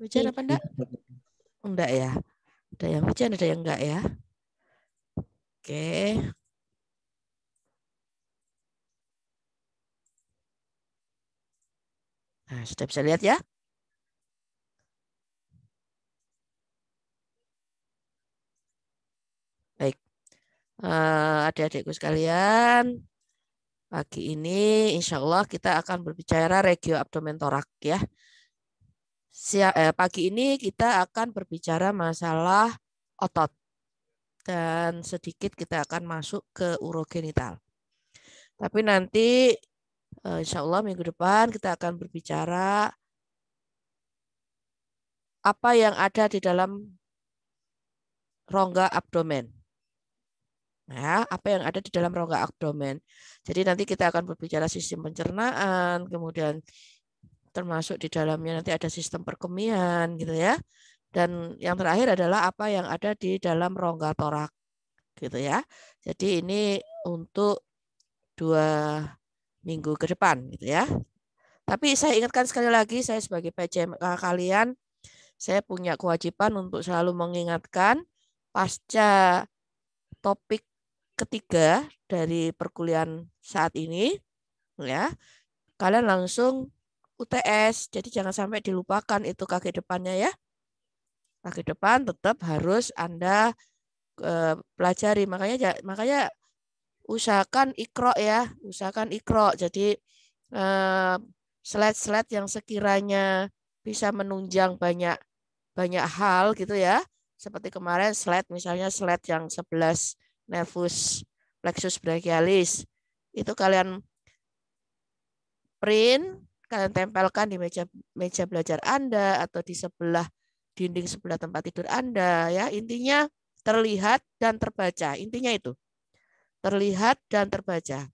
Hujan apa enggak? Enggak ya. Ada yang hujan, ada yang enggak ya. Oke. Nah, sudah bisa lihat ya? Baik. Eh, adik-adikku sekalian, pagi ini insya Allah kita akan berbicara regio abdomen torak ya. Eh, pagi ini kita akan berbicara masalah otot dan sedikit kita akan masuk ke urogenital. Tapi nanti eh, insya Allah minggu depan kita akan berbicara apa yang ada di dalam rongga abdomen. Ya, apa yang ada di dalam rongga abdomen. Jadi nanti kita akan berbicara sistem pencernaan, kemudian termasuk di dalamnya nanti ada sistem perkemian gitu ya. Dan yang terakhir adalah apa yang ada di dalam rongga torak gitu ya. Jadi ini untuk dua minggu ke depan gitu ya. Tapi saya ingatkan sekali lagi saya sebagai PCMK kalian saya punya kewajiban untuk selalu mengingatkan pasca topik ketiga dari perkuliahan saat ini ya. Kalian langsung UTS. Jadi jangan sampai dilupakan itu kaki depannya ya. Kaki depan tetap harus Anda eh, pelajari. Makanya makanya usahakan ikro ya, usahakan ikro. Jadi eh, slide-slide yang sekiranya bisa menunjang banyak banyak hal gitu ya. Seperti kemarin slide misalnya slide yang 11 nervus plexus brachialis. Itu kalian print kalian tempelkan di meja meja belajar Anda atau di sebelah dinding sebelah tempat tidur Anda ya. Intinya terlihat dan terbaca. Intinya itu. Terlihat dan terbaca.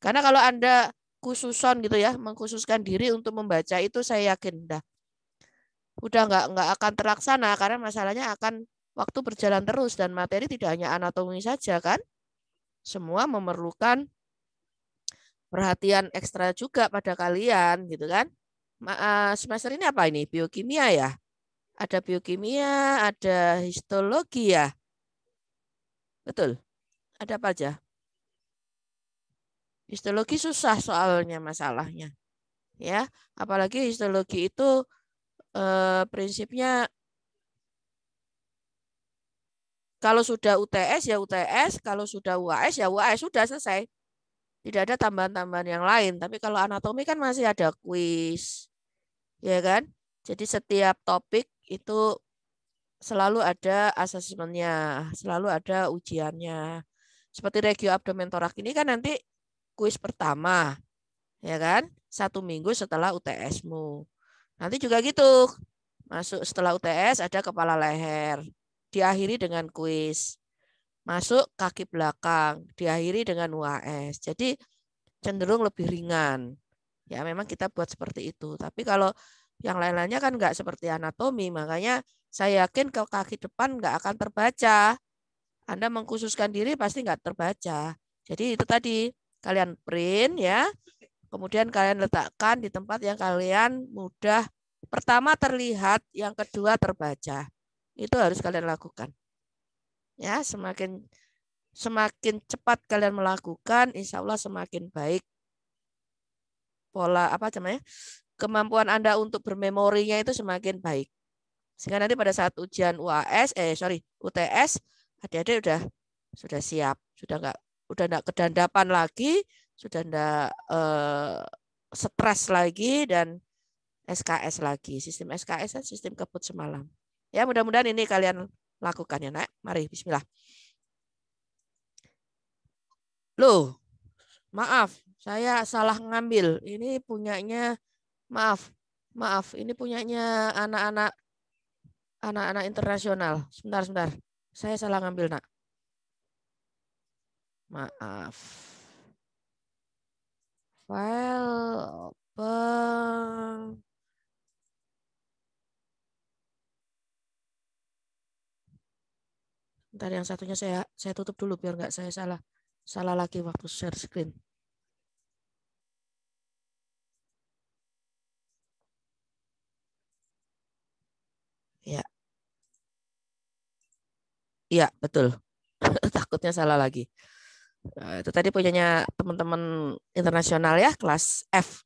Karena kalau Anda khususon gitu ya, mengkhususkan diri untuk membaca itu saya yakin dah udah nggak nggak akan terlaksana karena masalahnya akan waktu berjalan terus dan materi tidak hanya anatomi saja kan semua memerlukan perhatian ekstra juga pada kalian gitu kan. Eh, semester ini apa ini? Biokimia ya? Ada biokimia, ada histologi ya? Betul. Ada apa aja? Histologi susah soalnya masalahnya. Ya, apalagi histologi itu eh, prinsipnya kalau sudah UTS ya UTS, kalau sudah UAS ya UAS sudah selesai tidak ada tambahan-tambahan yang lain. Tapi kalau anatomi kan masih ada kuis, ya kan? Jadi setiap topik itu selalu ada asesmennya, selalu ada ujiannya. Seperti regio abdomen torak ini kan nanti kuis pertama, ya kan? Satu minggu setelah UTSmu Nanti juga gitu, masuk setelah UTS ada kepala leher, diakhiri dengan kuis masuk kaki belakang, diakhiri dengan UAS. Jadi cenderung lebih ringan. Ya memang kita buat seperti itu. Tapi kalau yang lain-lainnya kan nggak seperti anatomi, makanya saya yakin kalau kaki depan nggak akan terbaca. Anda mengkhususkan diri pasti nggak terbaca. Jadi itu tadi kalian print ya, kemudian kalian letakkan di tempat yang kalian mudah pertama terlihat, yang kedua terbaca. Itu harus kalian lakukan. Ya, semakin semakin cepat kalian melakukan, insya Allah semakin baik pola apa namanya kemampuan anda untuk bermemorinya itu semakin baik. Sehingga nanti pada saat ujian UAS, eh sorry UTS, adik-adik sudah sudah siap, sudah nggak sudah nggak kedandapan lagi, sudah nggak eh, stres lagi dan SKS lagi. Sistem SKS dan sistem kebut semalam. Ya mudah-mudahan ini kalian lakukan ya Nak, mari bismillah. Loh, maaf, saya salah ngambil. Ini punyanya maaf, maaf, ini punyanya anak-anak anak-anak internasional. Sebentar, sebentar. Saya salah ngambil, Nak. Maaf. File open Ntar yang satunya saya saya tutup dulu biar nggak saya salah salah lagi waktu share screen. Ya. ya betul. Takutnya salah lagi. Eh, itu tadi punyanya teman-teman internasional ya, kelas F.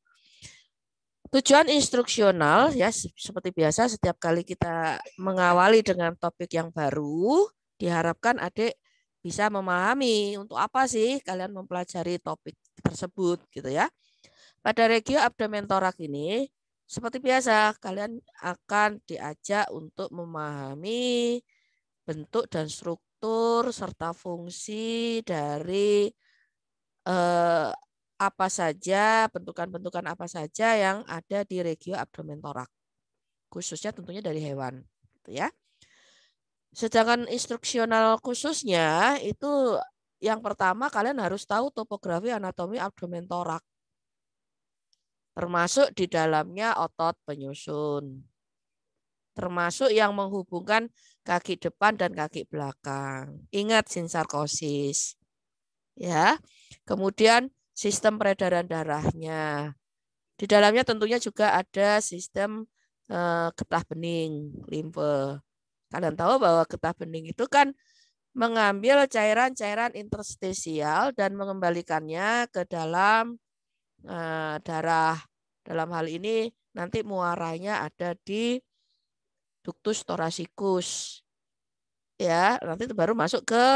Tujuan instruksional ya seperti biasa setiap kali kita mengawali dengan topik yang baru, Diharapkan adik bisa memahami untuk apa sih kalian mempelajari topik tersebut gitu ya. Pada regio torak ini seperti biasa kalian akan diajak untuk memahami bentuk dan struktur serta fungsi dari eh, apa saja bentukan-bentukan apa saja yang ada di regio torak khususnya tentunya dari hewan gitu ya. Sedangkan instruksional khususnya itu yang pertama kalian harus tahu topografi anatomi abdomen torak. Termasuk di dalamnya otot penyusun. Termasuk yang menghubungkan kaki depan dan kaki belakang. Ingat sinsarkosis. Ya. Kemudian sistem peredaran darahnya. Di dalamnya tentunya juga ada sistem eh, getah bening, limfe Kalian tahu bahwa getah bening itu kan mengambil cairan-cairan interstisial dan mengembalikannya ke dalam eh, darah. Dalam hal ini nanti muaranya ada di ductus torasikus. Ya, nanti itu baru masuk ke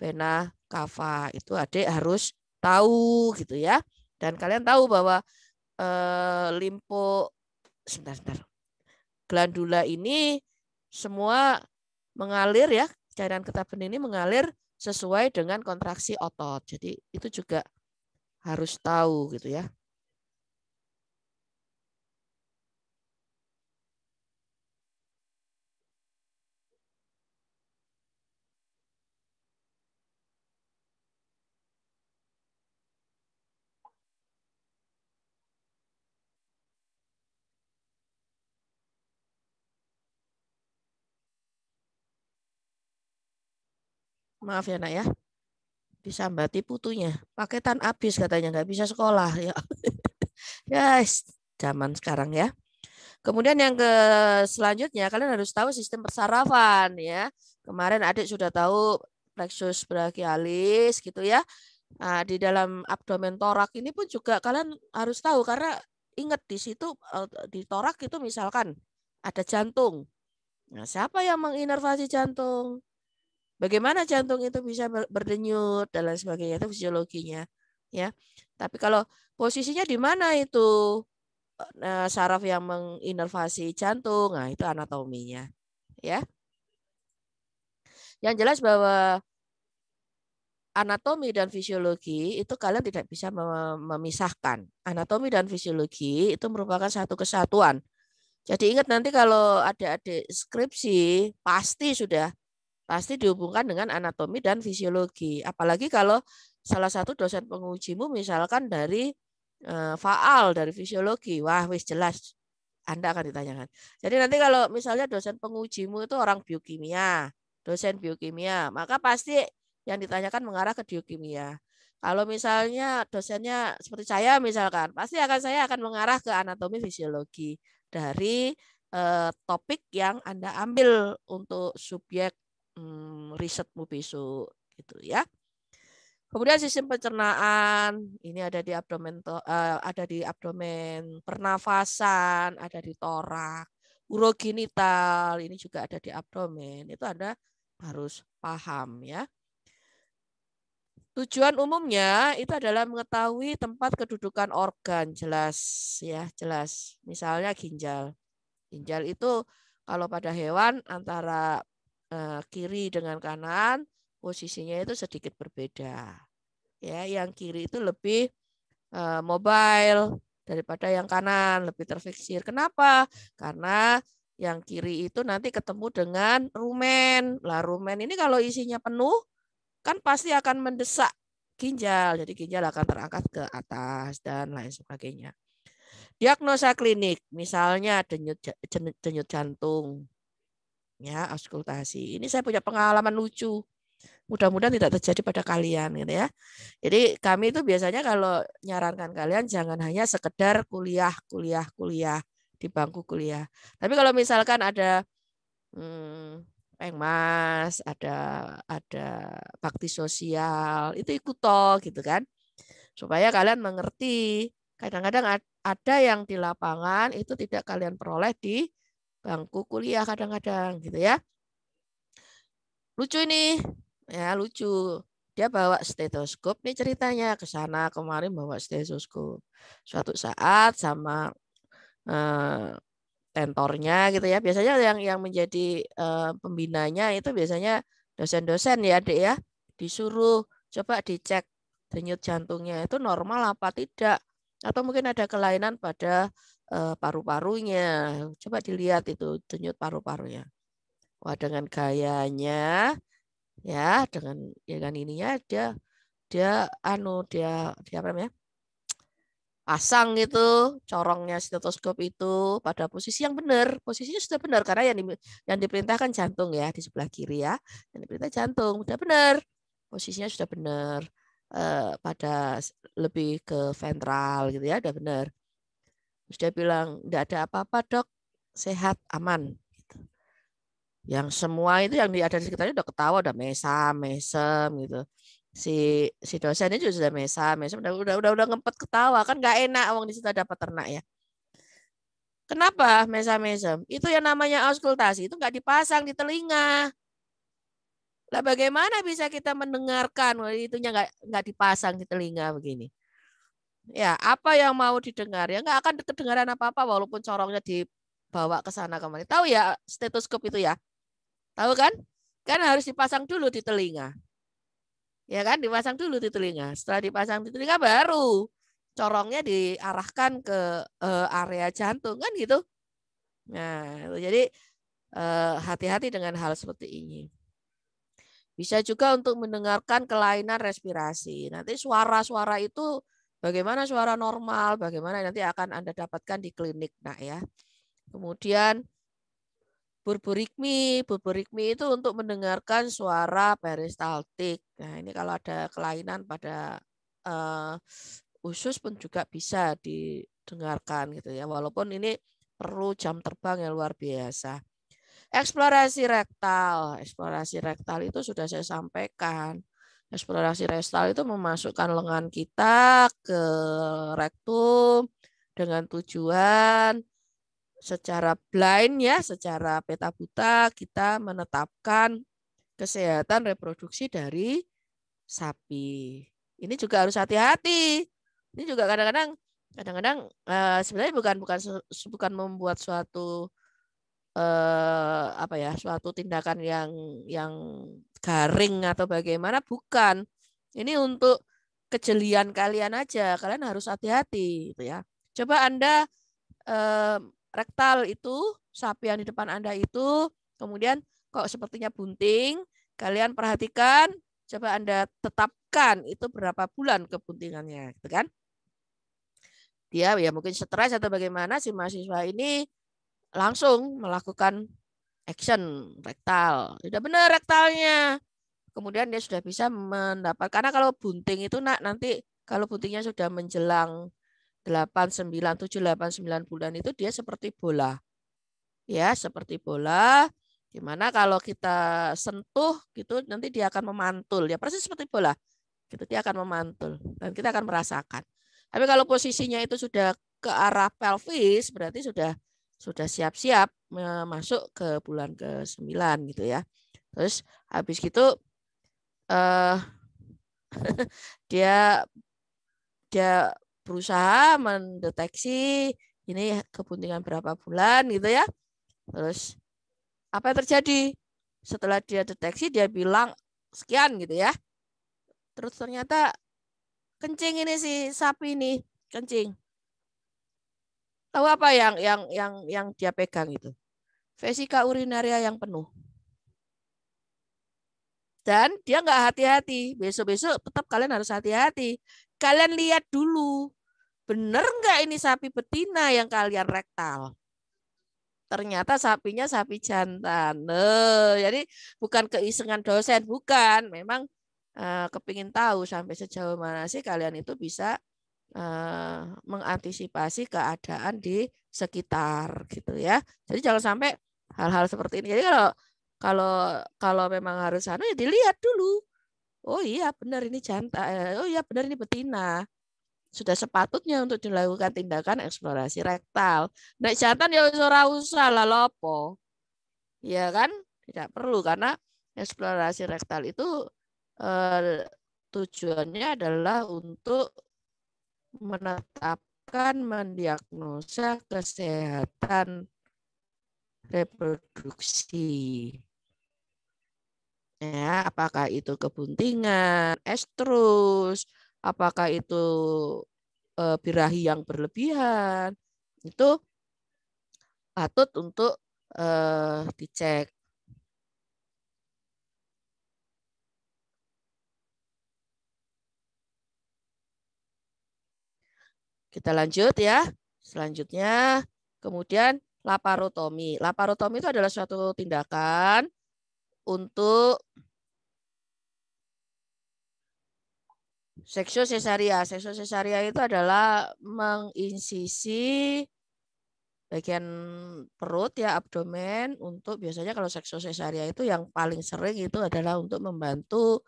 vena cava. Itu Adik harus tahu gitu ya. Dan kalian tahu bahwa eh, limpo sebentar, sebentar. Glandula ini semua mengalir ya, cairan ketapen ini mengalir sesuai dengan kontraksi otot. Jadi itu juga harus tahu gitu ya. maaf ya nak ya disambati putunya paketan habis katanya nggak bisa sekolah ya guys zaman sekarang ya kemudian yang ke selanjutnya kalian harus tahu sistem persarafan ya kemarin adik sudah tahu plexus brachialis gitu ya nah, di dalam abdomen torak ini pun juga kalian harus tahu karena ingat di situ eh, di torak itu misalkan ada jantung nah siapa yang menginervasi jantung Bagaimana jantung itu bisa berdenyut dan lain sebagainya itu fisiologinya, ya. Tapi kalau posisinya di mana itu nah, saraf yang menginervasi jantung, nah itu anatominya, ya. Yang jelas bahwa anatomi dan fisiologi itu kalian tidak bisa memisahkan. Anatomi dan fisiologi itu merupakan satu kesatuan. Jadi ingat nanti kalau ada adik skripsi pasti sudah pasti dihubungkan dengan anatomi dan fisiologi. Apalagi kalau salah satu dosen pengujimu misalkan dari eh, faal dari fisiologi, wah wis jelas Anda akan ditanyakan. Jadi nanti kalau misalnya dosen pengujimu itu orang biokimia, dosen biokimia, maka pasti yang ditanyakan mengarah ke biokimia. Kalau misalnya dosennya seperti saya misalkan, pasti akan saya akan mengarah ke anatomi fisiologi dari eh, topik yang Anda ambil untuk subjek Hmm, riset risetmu gitu ya. Kemudian sistem pencernaan, ini ada di abdomen eh, ada di abdomen pernafasan, ada di torak, urogenital, ini juga ada di abdomen. Itu Anda harus paham ya. Tujuan umumnya itu adalah mengetahui tempat kedudukan organ jelas ya, jelas. Misalnya ginjal. Ginjal itu kalau pada hewan antara Eh, kiri dengan kanan posisinya itu sedikit berbeda. Ya, yang kiri itu lebih eh, mobile daripada yang kanan, lebih terfiksir. Kenapa? Karena yang kiri itu nanti ketemu dengan rumen. Lah rumen ini kalau isinya penuh kan pasti akan mendesak ginjal. Jadi ginjal akan terangkat ke atas dan lain sebagainya. Diagnosa klinik, misalnya denyut denyut jantung ya auskultasi. Ini saya punya pengalaman lucu. Mudah-mudahan tidak terjadi pada kalian gitu ya. Jadi kami itu biasanya kalau nyarankan kalian jangan hanya sekedar kuliah, kuliah, kuliah di bangku kuliah. Tapi kalau misalkan ada hmm, pengmas, ada ada bakti sosial, itu ikut toh gitu kan. Supaya kalian mengerti. Kadang-kadang ada yang di lapangan itu tidak kalian peroleh di bangku kuliah kadang-kadang gitu ya. Lucu ini, ya lucu. Dia bawa stetoskop nih ceritanya ke sana kemarin bawa stetoskop. Suatu saat sama eh, tentornya gitu ya. Biasanya yang yang menjadi eh, pembinanya itu biasanya dosen-dosen ya, Dek ya. Disuruh coba dicek denyut jantungnya itu normal apa tidak atau mungkin ada kelainan pada Eh, paru-parunya. Coba dilihat itu denyut paru-parunya. Wah, dengan gayanya ya, dengan ya kan ininya dia dia anu dia dia apa namanya? pasang itu corongnya stetoskop itu pada posisi yang benar posisinya sudah benar karena yang di, yang diperintahkan jantung ya di sebelah kiri ya yang diperintah jantung sudah benar posisinya sudah benar eh, pada lebih ke ventral gitu ya sudah benar Terus dia bilang, tidak ada apa-apa dok, sehat, aman. Gitu. Yang semua itu yang ada di sekitarnya udah ketawa, udah mesam, mesem gitu. Si si dosennya juga sudah mesam, mesem, udah udah udah, udah ngempet ketawa kan nggak enak awang di situ ada peternak ya. Kenapa mesam-mesam? Itu yang namanya auskultasi itu nggak dipasang di telinga. Lah bagaimana bisa kita mendengarkan itunya nggak nggak dipasang di telinga begini? Ya, apa yang mau didengar ya nggak akan kedengaran apa-apa walaupun corongnya dibawa ke sana kemari. Tahu ya stetoskop itu ya? Tahu kan? Kan harus dipasang dulu di telinga. Ya kan, dipasang dulu di telinga. Setelah dipasang di telinga baru corongnya diarahkan ke uh, area jantung kan gitu. Nah, jadi eh, hati-hati uh, dengan hal seperti ini. Bisa juga untuk mendengarkan kelainan respirasi. Nanti suara-suara itu bagaimana suara normal, bagaimana nanti akan Anda dapatkan di klinik. Nah, ya. Kemudian burburikmi, burburikmi itu untuk mendengarkan suara peristaltik. Nah, ini kalau ada kelainan pada uh, usus pun juga bisa didengarkan gitu ya. Walaupun ini perlu jam terbang yang luar biasa. Eksplorasi rektal, eksplorasi rektal itu sudah saya sampaikan. Eksplorasi restal itu memasukkan lengan kita ke rektum dengan tujuan secara blind ya, secara peta buta kita menetapkan kesehatan reproduksi dari sapi. Ini juga harus hati-hati. Ini juga kadang-kadang kadang-kadang eh, sebenarnya bukan bukan bukan membuat suatu eh, apa ya suatu tindakan yang yang garing atau bagaimana bukan. Ini untuk kejelian kalian aja. Kalian harus hati-hati gitu ya. Coba Anda eh, rektal itu sapi yang di depan Anda itu kemudian kok sepertinya bunting, kalian perhatikan, coba Anda tetapkan itu berapa bulan kebuntingannya, gitu kan? Dia ya mungkin stres atau bagaimana si mahasiswa ini langsung melakukan action rektal. Sudah benar rektalnya. Kemudian dia sudah bisa mendapat karena kalau bunting itu nak nanti kalau buntingnya sudah menjelang 8 9 7 8 9 bulan itu dia seperti bola. Ya, seperti bola dimana kalau kita sentuh gitu nanti dia akan memantul ya persis seperti bola gitu dia akan memantul dan kita akan merasakan tapi kalau posisinya itu sudah ke arah pelvis berarti sudah sudah siap-siap masuk ke bulan ke-9 gitu ya. Terus habis gitu eh uh, dia dia berusaha mendeteksi ini kepuntingan berapa bulan gitu ya. Terus apa yang terjadi? Setelah dia deteksi dia bilang sekian gitu ya. Terus ternyata kencing ini si sapi ini kencing. Tahu apa yang yang yang yang dia pegang itu? vesika urinaria yang penuh. Dan dia nggak hati-hati. Besok-besok tetap kalian harus hati-hati. Kalian lihat dulu. Benar nggak ini sapi betina yang kalian rektal? Ternyata sapinya sapi jantan. Nah, jadi bukan keisengan dosen, bukan. Memang uh, kepingin tahu sampai sejauh mana sih kalian itu bisa eh, mengantisipasi keadaan di sekitar gitu ya. Jadi jangan sampai hal-hal seperti ini jadi kalau kalau kalau memang harus anu ya dilihat dulu oh iya benar ini jantan eh, oh iya benar ini betina sudah sepatutnya untuk dilakukan tindakan eksplorasi rektal nek jantan ya ora usah lah lopo ya kan tidak perlu karena eksplorasi rektal itu eh, tujuannya adalah untuk menetapkan mendiagnosa kesehatan reproduksi. Ya, apakah itu kebuntingan, estrus, apakah itu e, birahi yang berlebihan, itu patut untuk e, dicek. Kita lanjut ya. Selanjutnya kemudian laparotomi. Laparotomi itu adalah suatu tindakan untuk seksio cesaria. Seksio cesaria itu adalah menginsisi bagian perut ya abdomen untuk biasanya kalau seksio cesaria itu yang paling sering itu adalah untuk membantu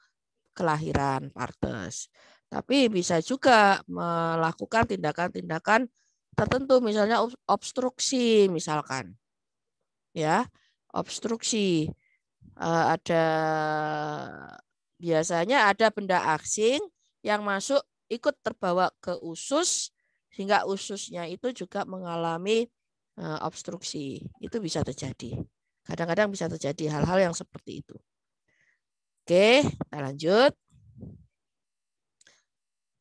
kelahiran partes. Tapi bisa juga melakukan tindakan-tindakan tertentu misalnya obstruksi misalkan ya obstruksi eh, ada biasanya ada benda asing yang masuk ikut terbawa ke usus sehingga ususnya itu juga mengalami eh, obstruksi itu bisa terjadi kadang-kadang bisa terjadi hal-hal yang seperti itu oke kita lanjut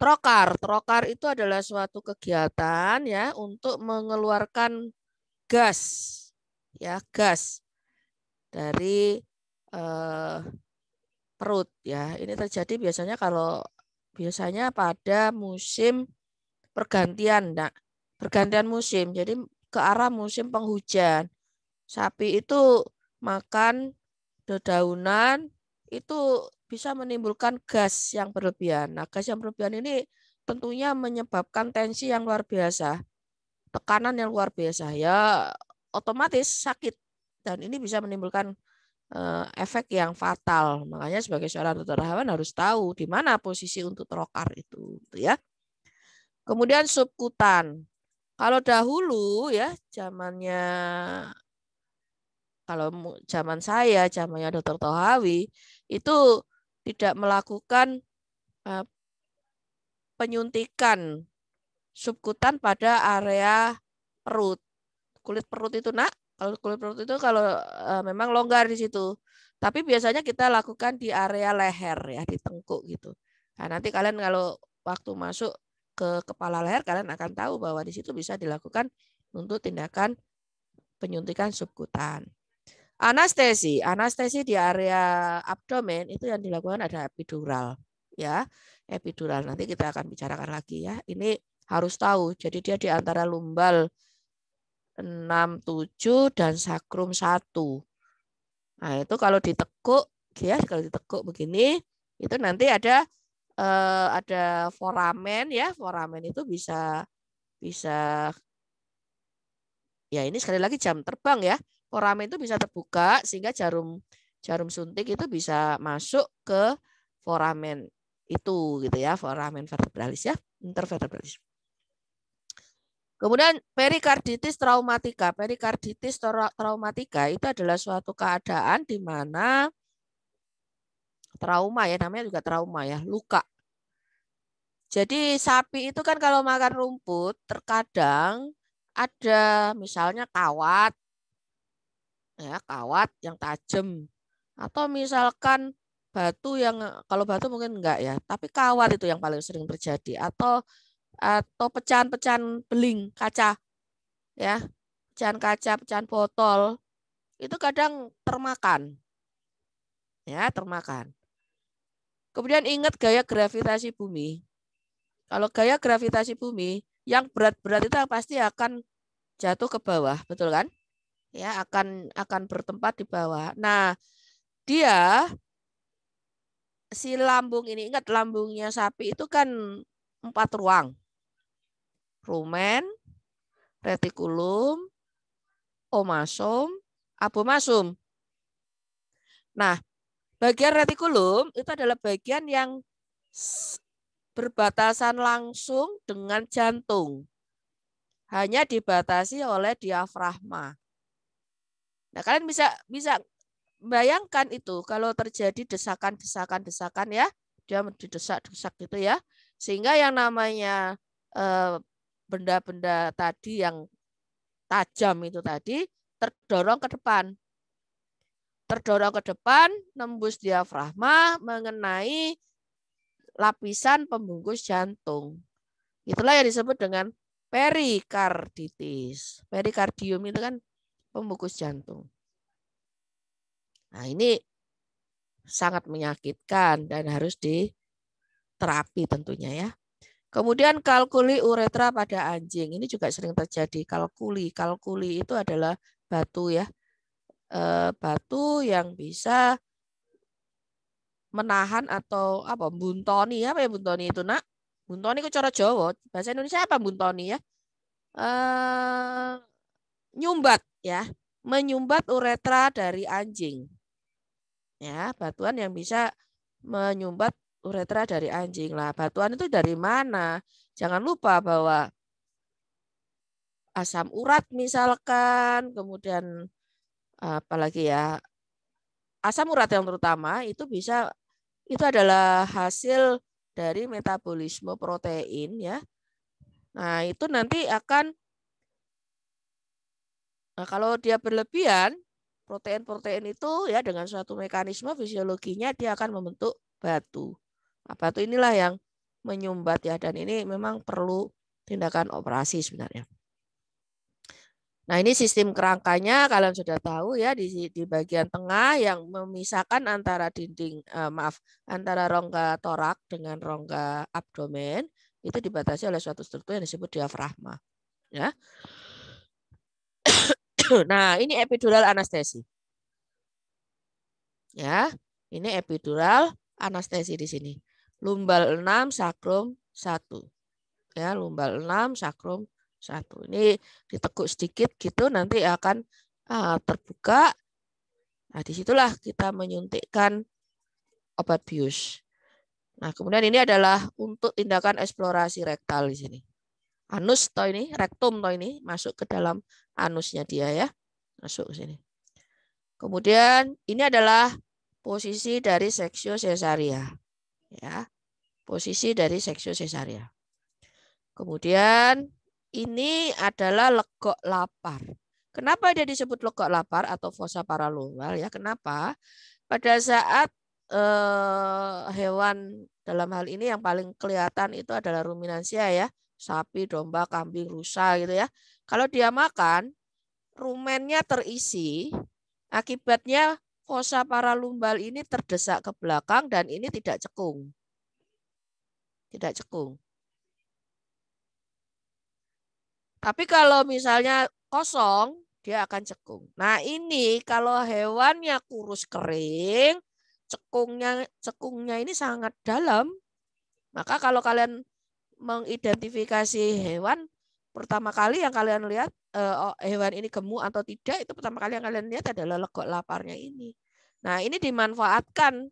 Trokar, trokar itu adalah suatu kegiatan ya untuk mengeluarkan gas, ya gas dari eh, perut ya. Ini terjadi biasanya kalau biasanya pada musim pergantian, nak pergantian musim. Jadi ke arah musim penghujan. Sapi itu makan dedaunan itu bisa menimbulkan gas yang berlebihan. Nah, gas yang berlebihan ini tentunya menyebabkan tensi yang luar biasa, tekanan yang luar biasa, ya otomatis sakit dan ini bisa menimbulkan eh, efek yang fatal. Makanya sebagai seorang dokter hewan harus tahu di mana posisi untuk terokar itu, gitu ya. Kemudian subkutan. Kalau dahulu ya zamannya kalau zaman saya, zamannya Dr. Tohawi, itu tidak melakukan eh, penyuntikan subkutan pada area perut. Kulit perut itu, nak, kalau kulit perut itu kalau eh, memang longgar di situ. Tapi biasanya kita lakukan di area leher ya, di tengkuk gitu. Nah, nanti kalian kalau waktu masuk ke kepala leher kalian akan tahu bahwa di situ bisa dilakukan untuk tindakan penyuntikan subkutan. Anestesi, anestesi di area abdomen itu yang dilakukan ada epidural, ya. Epidural nanti kita akan bicarakan lagi ya. Ini harus tahu. Jadi dia di antara lumbal 6 7 dan sakrum 1. Nah, itu kalau ditekuk ya, kalau ditekuk begini itu nanti ada eh, ada foramen ya. Foramen itu bisa bisa ya ini sekali lagi jam terbang ya foramen itu bisa terbuka sehingga jarum jarum suntik itu bisa masuk ke foramen itu gitu ya, foramen vertebralis ya, intervertebralis. Kemudian perikarditis traumatika. Perikarditis traumatika itu adalah suatu keadaan di mana trauma ya, namanya juga trauma ya, luka. Jadi sapi itu kan kalau makan rumput terkadang ada misalnya kawat ya kawat yang tajam atau misalkan batu yang kalau batu mungkin enggak ya, tapi kawat itu yang paling sering terjadi atau atau pecahan-pecahan beling kaca ya, pecahan kaca, pecahan botol itu kadang termakan. Ya, termakan. Kemudian ingat gaya gravitasi bumi. Kalau gaya gravitasi bumi yang berat-berat itu pasti akan jatuh ke bawah, betul kan? ya akan akan bertempat di bawah. Nah, dia si lambung ini ingat lambungnya sapi itu kan empat ruang. Rumen, retikulum, omasum, abomasum. Nah, bagian retikulum itu adalah bagian yang berbatasan langsung dengan jantung. Hanya dibatasi oleh diafragma. Nah, kalian bisa bisa bayangkan itu kalau terjadi desakan-desakan desakan ya, dia didesak-desak gitu ya. Sehingga yang namanya eh, benda-benda eh, tadi yang tajam itu tadi terdorong ke depan. Terdorong ke depan, nembus diafragma, mengenai lapisan pembungkus jantung. Itulah yang disebut dengan perikarditis. Perikardium itu kan pembungkus jantung. Nah, ini sangat menyakitkan dan harus diterapi tentunya ya. Kemudian kalkuli uretra pada anjing. Ini juga sering terjadi kalkuli. Kalkuli itu adalah batu ya. Eh, batu yang bisa menahan atau apa buntoni apa ya buntoni itu nak? Buntoni kok cara Jawa. Bahasa Indonesia apa buntoni ya? E, nyumbat ya menyumbat uretra dari anjing. Ya, batuan yang bisa menyumbat uretra dari anjing. Lah, batuan itu dari mana? Jangan lupa bahwa asam urat misalkan, kemudian eh, apalagi ya asam urat yang terutama itu bisa itu adalah hasil dari metabolisme protein ya. Nah, itu nanti akan Nah, kalau dia berlebihan, protein-protein itu ya dengan suatu mekanisme fisiologinya dia akan membentuk batu. Nah, batu inilah yang menyumbat ya dan ini memang perlu tindakan operasi sebenarnya. Nah, ini sistem kerangkanya kalian sudah tahu ya di di bagian tengah yang memisahkan antara dinding eh, maaf, antara rongga torak dengan rongga abdomen itu dibatasi oleh suatu struktur yang disebut diafragma. Ya. nah, ini epidural anestesi. Ya, ini epidural anestesi di sini. Lumbal 6, sakrum 1. Ya, lumbal 6, sakrum 1. Ini ditekuk sedikit gitu nanti akan uh, terbuka. Nah, disitulah kita menyuntikkan obat bius. Nah, kemudian ini adalah untuk tindakan eksplorasi rektal di sini. Anus to ini, rektum to ini masuk ke dalam anusnya dia ya. Masuk ke sini. Kemudian ini adalah posisi dari seksio cesaria. Ya. Posisi dari seksio cesaria. Kemudian ini adalah legok lapar. Kenapa dia disebut legok lapar atau fossa paralumbal ya? Kenapa? Pada saat eh, hewan dalam hal ini yang paling kelihatan itu adalah ruminansia ya, sapi, domba, kambing, rusa gitu ya. Kalau dia makan, rumennya terisi, akibatnya para lumbal ini terdesak ke belakang dan ini tidak cekung. Tidak cekung. Tapi kalau misalnya kosong, dia akan cekung. Nah ini kalau hewannya kurus kering, cekungnya cekungnya ini sangat dalam. Maka kalau kalian mengidentifikasi hewan, pertama kali yang kalian lihat eh, oh, hewan ini gemuk atau tidak itu pertama kali yang kalian lihat adalah legok laparnya ini. Nah, ini dimanfaatkan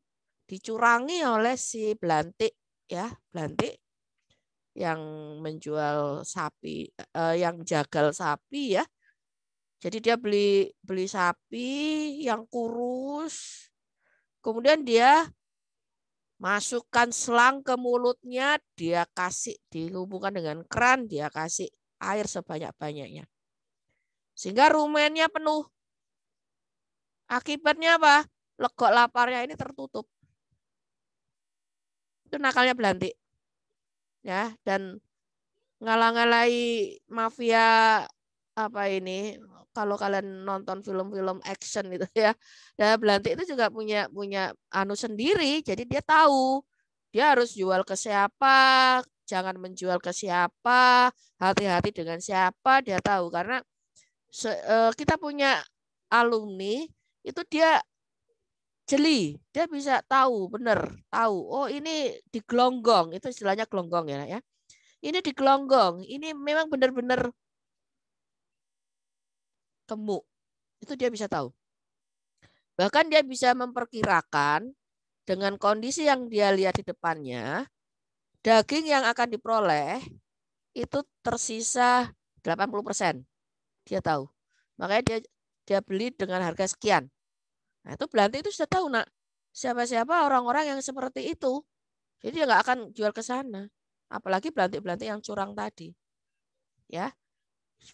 dicurangi oleh si Belantik ya, Belantik yang menjual sapi eh, yang jagal sapi ya. Jadi dia beli beli sapi yang kurus. Kemudian dia masukkan selang ke mulutnya, dia kasih dihubungkan dengan keran, dia kasih air sebanyak-banyaknya. Sehingga rumennya penuh. Akibatnya apa? Legok laparnya ini tertutup. Itu nakalnya belantik. Ya, dan ngalang-ngalai mafia apa ini kalau kalian nonton film-film action itu ya ya belantik itu juga punya punya anu sendiri jadi dia tahu dia harus jual ke siapa jangan menjual ke siapa, hati-hati dengan siapa, dia tahu karena e, kita punya alumni itu dia jeli, dia bisa tahu benar, tahu. Oh, ini digelonggong, itu istilahnya gelonggong ya, ya. Ini digelonggong, ini memang benar-benar gemuk. Itu dia bisa tahu. Bahkan dia bisa memperkirakan dengan kondisi yang dia lihat di depannya, daging yang akan diperoleh itu tersisa 80 persen. Dia tahu. Makanya dia dia beli dengan harga sekian. Nah, itu Belanti itu sudah tahu nak siapa-siapa orang-orang yang seperti itu. Jadi dia nggak akan jual ke sana. Apalagi belantik-belantik yang curang tadi. Ya.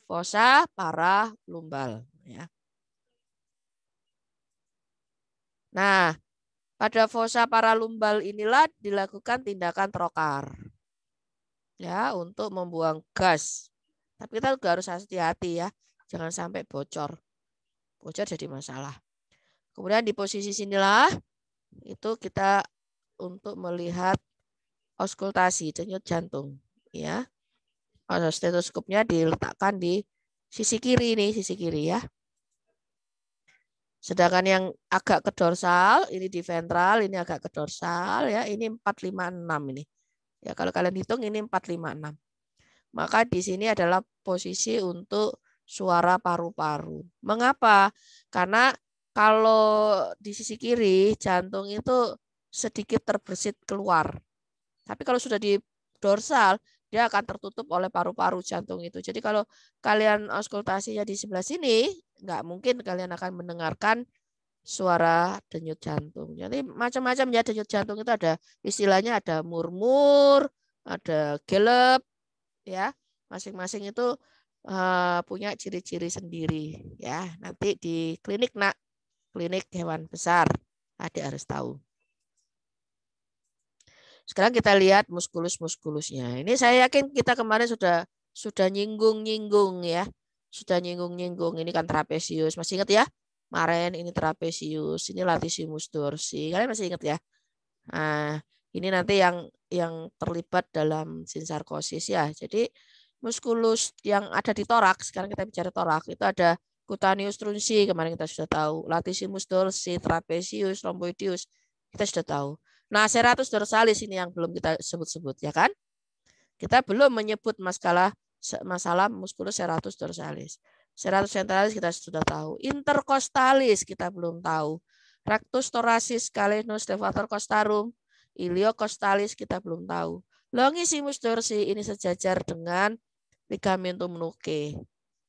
Fosa, parah, lumbal. Ya. Nah, pada fosa paralumbal inilah dilakukan tindakan trokar. Ya, untuk membuang gas. Tapi kita juga harus hati-hati ya. Jangan sampai bocor. Bocor jadi masalah. Kemudian di posisi sinilah itu kita untuk melihat auskultasi denyut jantung ya. Stetoskopnya diletakkan di sisi kiri ini sisi kiri ya. Sedangkan yang agak ke dorsal, ini di ventral, ini agak ke dorsal ya, ini 456 ini. Ya, kalau kalian hitung ini 456. Maka di sini adalah posisi untuk suara paru-paru. Mengapa? Karena kalau di sisi kiri jantung itu sedikit terbersit keluar. Tapi kalau sudah di dorsal, dia akan tertutup oleh paru-paru jantung itu. Jadi kalau kalian auskultasinya di sebelah sini, nggak mungkin kalian akan mendengarkan suara denyut jantung. Jadi macam-macam ya denyut jantung itu ada istilahnya ada murmur, ada gelap, ya masing-masing itu uh, punya ciri-ciri sendiri ya. Nanti di klinik nak klinik hewan besar ada harus tahu. Sekarang kita lihat muskulus-muskulusnya. Ini saya yakin kita kemarin sudah sudah nyinggung-nyinggung ya sudah nyinggung-nyinggung ini kan trapesius. Masih ingat ya? kemarin ini trapesius, ini latissimus dorsi. Kalian masih ingat ya? Nah, ini nanti yang yang terlibat dalam sinsarkosis ya. Jadi muskulus yang ada di torak sekarang kita bicara torak itu ada cutaneus trunci kemarin kita sudah tahu, latissimus dorsi, trapezius, rhomboidius kita sudah tahu. Nah, serratus dorsalis ini yang belum kita sebut-sebut ya kan? Kita belum menyebut masalah masalah muskulus serratus dorsalis. seratus centralis kita sudah tahu. Interkostalis kita belum tahu. Rectus thoracis calenus levator costarum, iliocostalis kita belum tahu. Longissimus dorsi ini sejajar dengan ligamentum nuke.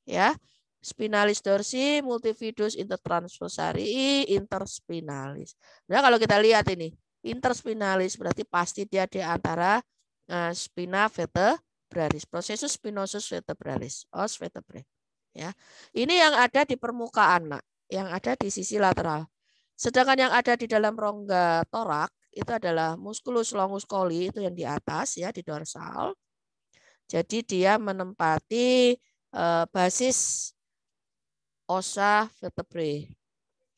Ya. Spinalis dorsi, multifidus intertransversarii, interspinalis. Nah, kalau kita lihat ini, interspinalis berarti pasti dia di antara eh, spina vertebra vertebralis, prosesus spinosus vertebralis, os oh, vertebrae. Ya. Ini yang ada di permukaan, Nak, yang ada di sisi lateral. Sedangkan yang ada di dalam rongga torak itu adalah musculus longus coli itu yang di atas ya di dorsal. Jadi dia menempati eh, basis osa vertebrae.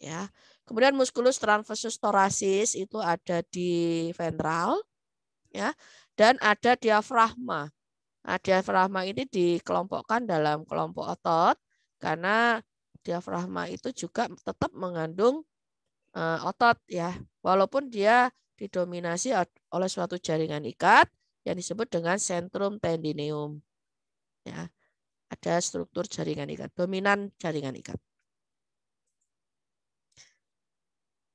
Ya. Kemudian musculus transversus thoracis itu ada di ventral ya dan ada diafragma diafragma ini dikelompokkan dalam kelompok otot karena diafragma itu juga tetap mengandung eh, otot ya. Walaupun dia didominasi oleh suatu jaringan ikat yang disebut dengan sentrum tendineum. Ya. Ada struktur jaringan ikat, dominan jaringan ikat.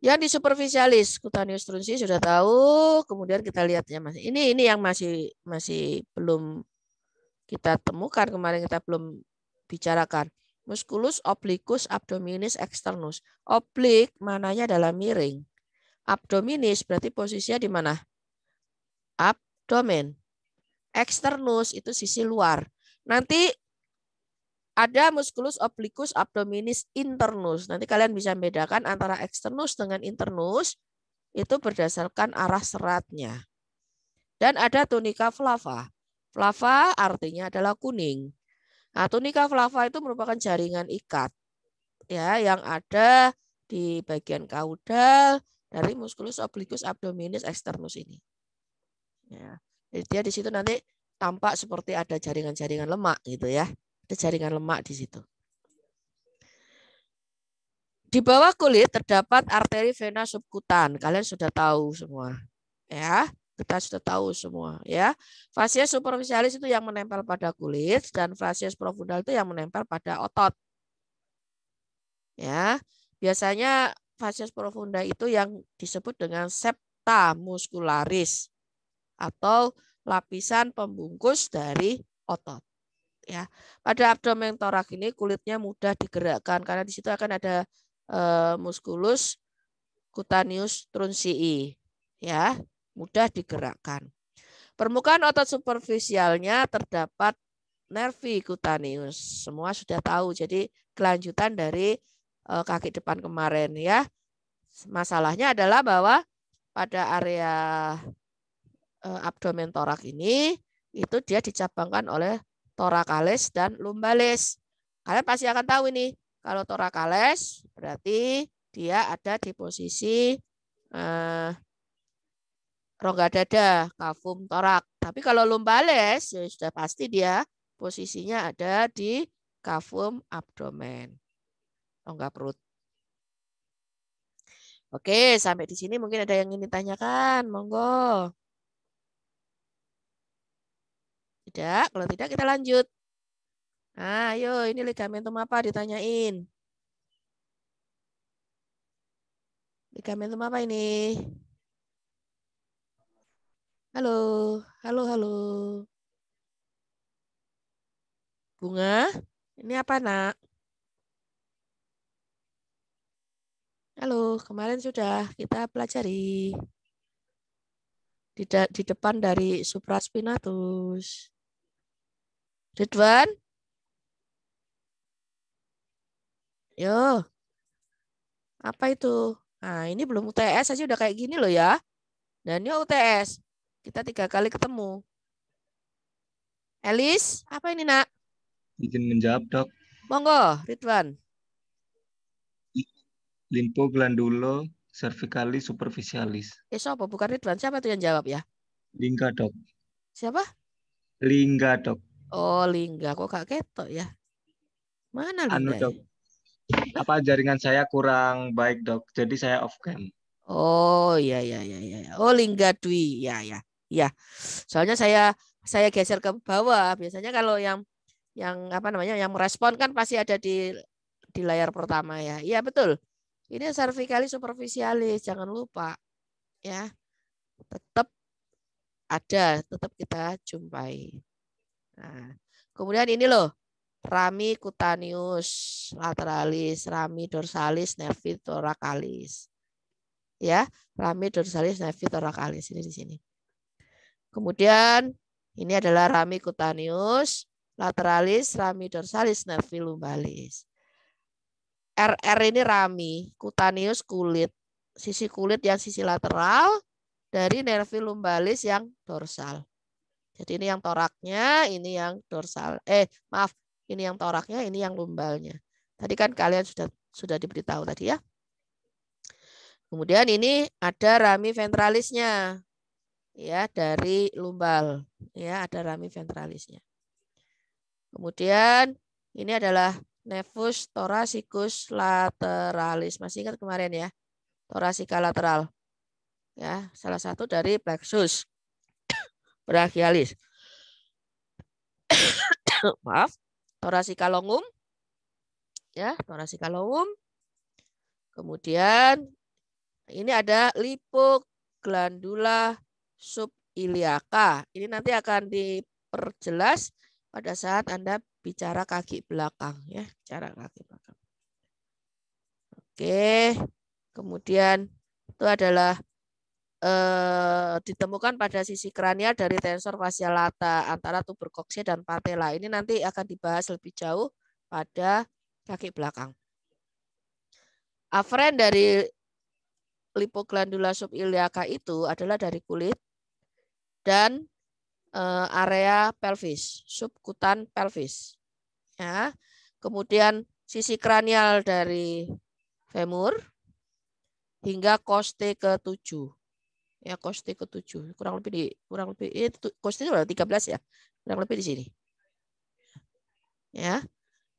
Yang di superficialis cutaneous trunci sudah tahu, kemudian kita lihat ya Mas. Ini ini yang masih masih belum kita temukan kemarin kita belum bicarakan. Musculus obliquus abdominis externus. Oblik mananya adalah miring. Abdominis berarti posisinya di mana? Abdomen. Externus itu sisi luar. Nanti ada musculus obliquus abdominis internus. Nanti kalian bisa bedakan antara externus dengan internus itu berdasarkan arah seratnya. Dan ada tunica flava. Flava artinya adalah kuning. Nah, tunika flava itu merupakan jaringan ikat ya yang ada di bagian kaudal dari musculus obliquus abdominis externus ini. Ya. Jadi dia di situ nanti tampak seperti ada jaringan-jaringan lemak gitu ya. Ada jaringan lemak di situ. Di bawah kulit terdapat arteri vena subkutan. Kalian sudah tahu semua. Ya kita sudah tahu semua ya. Fasies superficialis itu yang menempel pada kulit dan fasies profundal itu yang menempel pada otot. Ya, biasanya fasies profunda itu yang disebut dengan septa muscularis atau lapisan pembungkus dari otot. Ya, pada abdomen torak ini kulitnya mudah digerakkan karena di situ akan ada e, musculus cutaneus truncii ya mudah digerakkan. Permukaan otot superficialnya terdapat nervi cutaneus. Semua sudah tahu. Jadi kelanjutan dari eh, kaki depan kemarin ya. Masalahnya adalah bahwa pada area eh, abdomen torak ini itu dia dicabangkan oleh torakales dan lumbalis. Kalian pasti akan tahu ini. Kalau torakales berarti dia ada di posisi eh, rongga dada, kafum torak. Tapi kalau lumbales ya sudah pasti dia posisinya ada di kafum abdomen, rongga perut. Oke, sampai di sini mungkin ada yang ingin tanyakan, monggo. Tidak, kalau tidak kita lanjut. Nah, ayo, ini ligamentum apa ditanyain? Ligamentum apa ini? Halo, halo, halo. Bunga, ini apa nak? Halo, kemarin sudah kita pelajari di, de di depan dari supraspinatus. Ridwan? Yo, apa itu? Nah, ini belum UTS aja udah kayak gini loh ya. Dan ini UTS. Kita tiga kali ketemu. Elis, apa ini nak? Izin menjawab dok. Monggo, Ridwan. Limpo glandulo cervicalis superficialis. Eh, siapa? Bukan Ridwan. Siapa tuh yang jawab ya? Lingga dok. Siapa? Lingga dok. Oh lingga. Kok Kak ketok ya? Mana lingga? Anu dok. Ya? Apa jaringan saya kurang baik dok. Jadi saya off cam. Oh iya iya iya iya. Oh Lingga Dwi ya ya ya soalnya saya saya geser ke bawah biasanya kalau yang yang apa namanya yang merespon kan pasti ada di di layar pertama ya iya betul ini cervikalis superficialis jangan lupa ya tetap ada tetap kita jumpai nah, kemudian ini loh rami cutaneus lateralis rami dorsalis nervi torakalis ya rami dorsalis nervi torakalis ini di sini Kemudian ini adalah rami kutanius lateralis, rami dorsalis, nervi lumbalis. RR ini rami, kutanius kulit, sisi kulit yang sisi lateral dari nervi lumbalis yang dorsal. Jadi ini yang toraknya, ini yang dorsal. Eh, maaf, ini yang toraknya, ini yang lumbalnya. Tadi kan kalian sudah sudah diberitahu tadi ya. Kemudian ini ada rami ventralisnya ya dari lumbal ya ada rami ventralisnya. Kemudian ini adalah nefus torasikus lateralis. Masih ingat kemarin ya? Torasika lateral. Ya, salah satu dari plexus brachialis. Maaf, torasika longum. Ya, torasika longum. Kemudian ini ada lipoglandula subiliaka. Ini nanti akan diperjelas pada saat Anda bicara kaki belakang ya, bicara kaki belakang. Oke. Kemudian itu adalah eh, ditemukan pada sisi krania dari tensor fasial lata antara tuberkoksia dan patella. Ini nanti akan dibahas lebih jauh pada kaki belakang. Afren dari lipoglandula subiliaka itu adalah dari kulit dan uh, area pelvis, subkutan pelvis. Ya. Kemudian sisi kranial dari femur hingga koste ke-7. Ya, koste ke-7. Kurang lebih di kurang lebih eh, itu koste itu 13 ya. Kurang lebih di sini. Ya.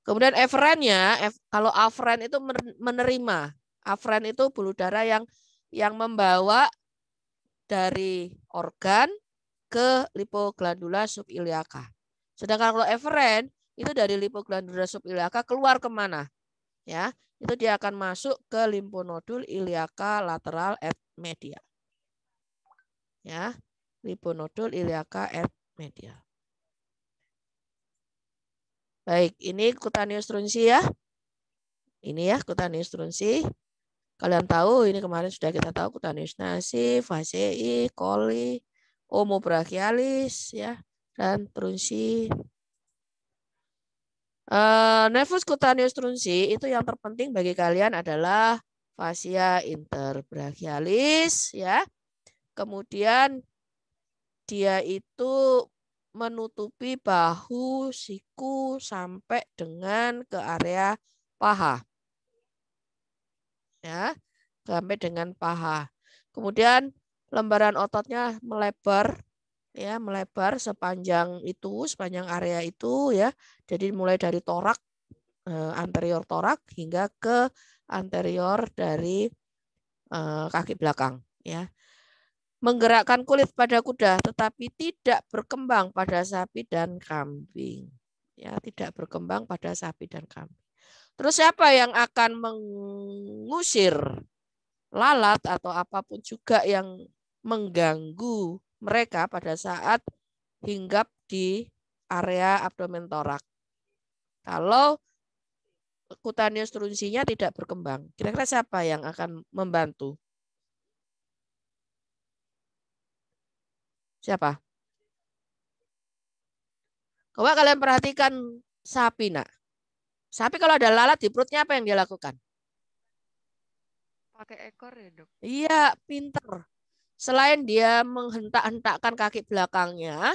Kemudian efferentnya, kalau afferent itu menerima. Afferent itu bulu darah yang yang membawa dari organ ke lipoglandula subiliaka. Sedangkan kalau efferent itu dari lipoglandula subiliaka keluar kemana? Ya, itu dia akan masuk ke limponodul iliaka lateral et media. Ya, limponodul iliaka et media. Baik, ini kutanius trunsi ya. Ini ya kutanius trunsi. Kalian tahu ini kemarin sudah kita tahu kutanius nasi, fasei, coli, Oh, brachialis ya dan trunci. Uh, eh, nervus cutaneous trunci itu yang terpenting bagi kalian adalah fascia interbrachialis ya. Kemudian dia itu menutupi bahu, siku sampai dengan ke area paha. Ya, sampai dengan paha. Kemudian lembaran ototnya melebar ya melebar sepanjang itu sepanjang area itu ya jadi mulai dari torak eh, anterior torak hingga ke anterior dari eh, kaki belakang ya menggerakkan kulit pada kuda tetapi tidak berkembang pada sapi dan kambing ya tidak berkembang pada sapi dan kambing terus siapa yang akan mengusir lalat atau apapun juga yang mengganggu mereka pada saat hinggap di area abdomen torak. Kalau kutanius trunsinya tidak berkembang, kira-kira siapa yang akan membantu? Siapa? Coba kalian perhatikan sapi nak. Sapi kalau ada lalat di perutnya apa yang dia lakukan? Pakai ekor ya dok? Iya, pinter selain dia menghentak-hentakkan kaki belakangnya,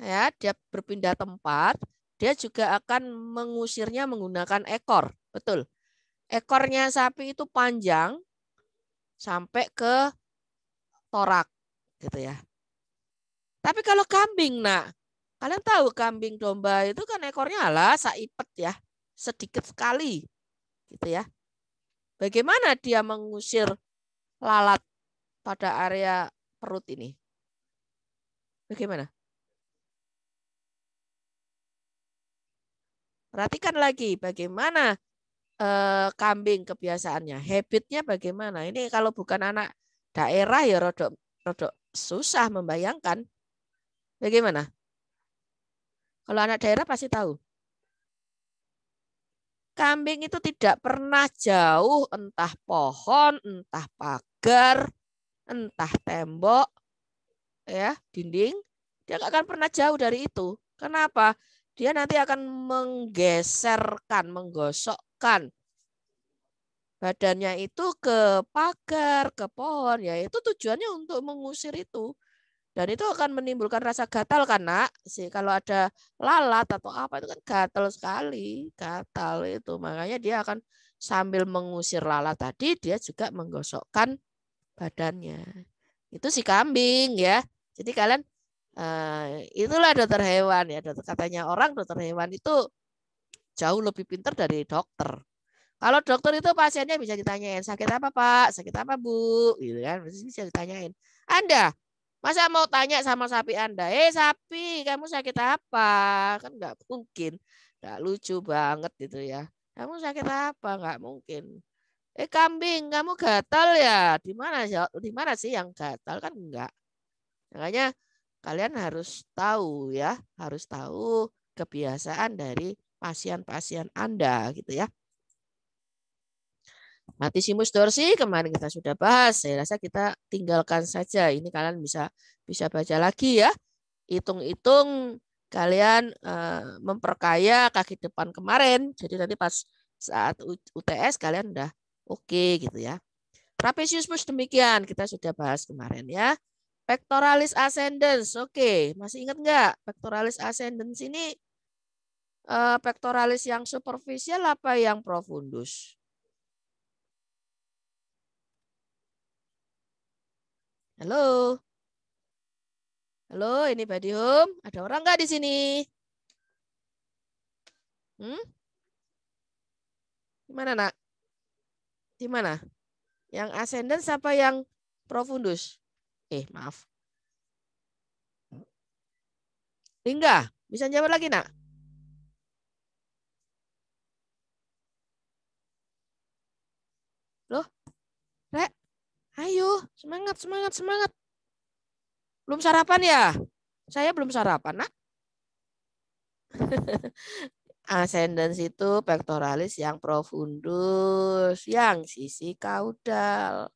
ya, dia berpindah tempat, dia juga akan mengusirnya menggunakan ekor. Betul. Ekornya sapi itu panjang sampai ke torak gitu ya. Tapi kalau kambing, nak, kalian tahu kambing domba itu kan ekornya ala saipet ya, sedikit sekali gitu ya. Bagaimana dia mengusir lalat pada area perut ini. Bagaimana? Perhatikan lagi bagaimana eh, kambing kebiasaannya, habitnya bagaimana. Ini kalau bukan anak daerah ya rodok rodok susah membayangkan. Bagaimana? Kalau anak daerah pasti tahu. Kambing itu tidak pernah jauh entah pohon, entah pagar, entah tembok, ya dinding, dia nggak akan pernah jauh dari itu. Kenapa? Dia nanti akan menggeserkan, menggosokkan badannya itu ke pagar, ke pohon, ya itu tujuannya untuk mengusir itu. Dan itu akan menimbulkan rasa gatal kan nak? Si, kalau ada lalat atau apa itu kan gatal sekali, gatal itu. Makanya dia akan sambil mengusir lalat tadi, dia juga menggosokkan badannya. Itu si kambing ya. Jadi kalian uh, itulah dokter hewan ya. Dokter katanya orang dokter hewan itu jauh lebih pintar dari dokter. Kalau dokter itu pasiennya bisa ditanyain sakit apa pak, sakit apa bu, gitu kan bisa ditanyain. Anda masa mau tanya sama sapi Anda, eh sapi kamu sakit apa? Kan nggak mungkin, nggak lucu banget gitu ya. Kamu sakit apa? Nggak mungkin eh kambing kamu gatal ya di mana di mana sih yang gatal kan enggak makanya kalian harus tahu ya harus tahu kebiasaan dari pasien-pasien Anda gitu ya Matisimus dorsi kemarin kita sudah bahas saya rasa kita tinggalkan saja ini kalian bisa bisa baca lagi ya hitung-hitung kalian uh, memperkaya kaki depan kemarin jadi nanti pas saat UTS kalian udah Oke gitu ya. Trapeziusmus demikian kita sudah bahas kemarin ya. Pectoralis ascendens. Oke, masih ingat nggak? Pectoralis ascendens ini eh, pectoralis yang superficial apa yang profundus? Halo. Halo, ini Badi Home. Ada orang nggak di sini? Hmm? Gimana, Nak? di mana? Yang ascendant Siapa yang profundus? Eh, maaf. Lingga, bisa jawab lagi, Nak? Loh? Rek, ayo, semangat, semangat, semangat. Belum sarapan ya? Saya belum sarapan, Nak. Ascendens itu pectoralis yang profundus, yang sisi kaudal.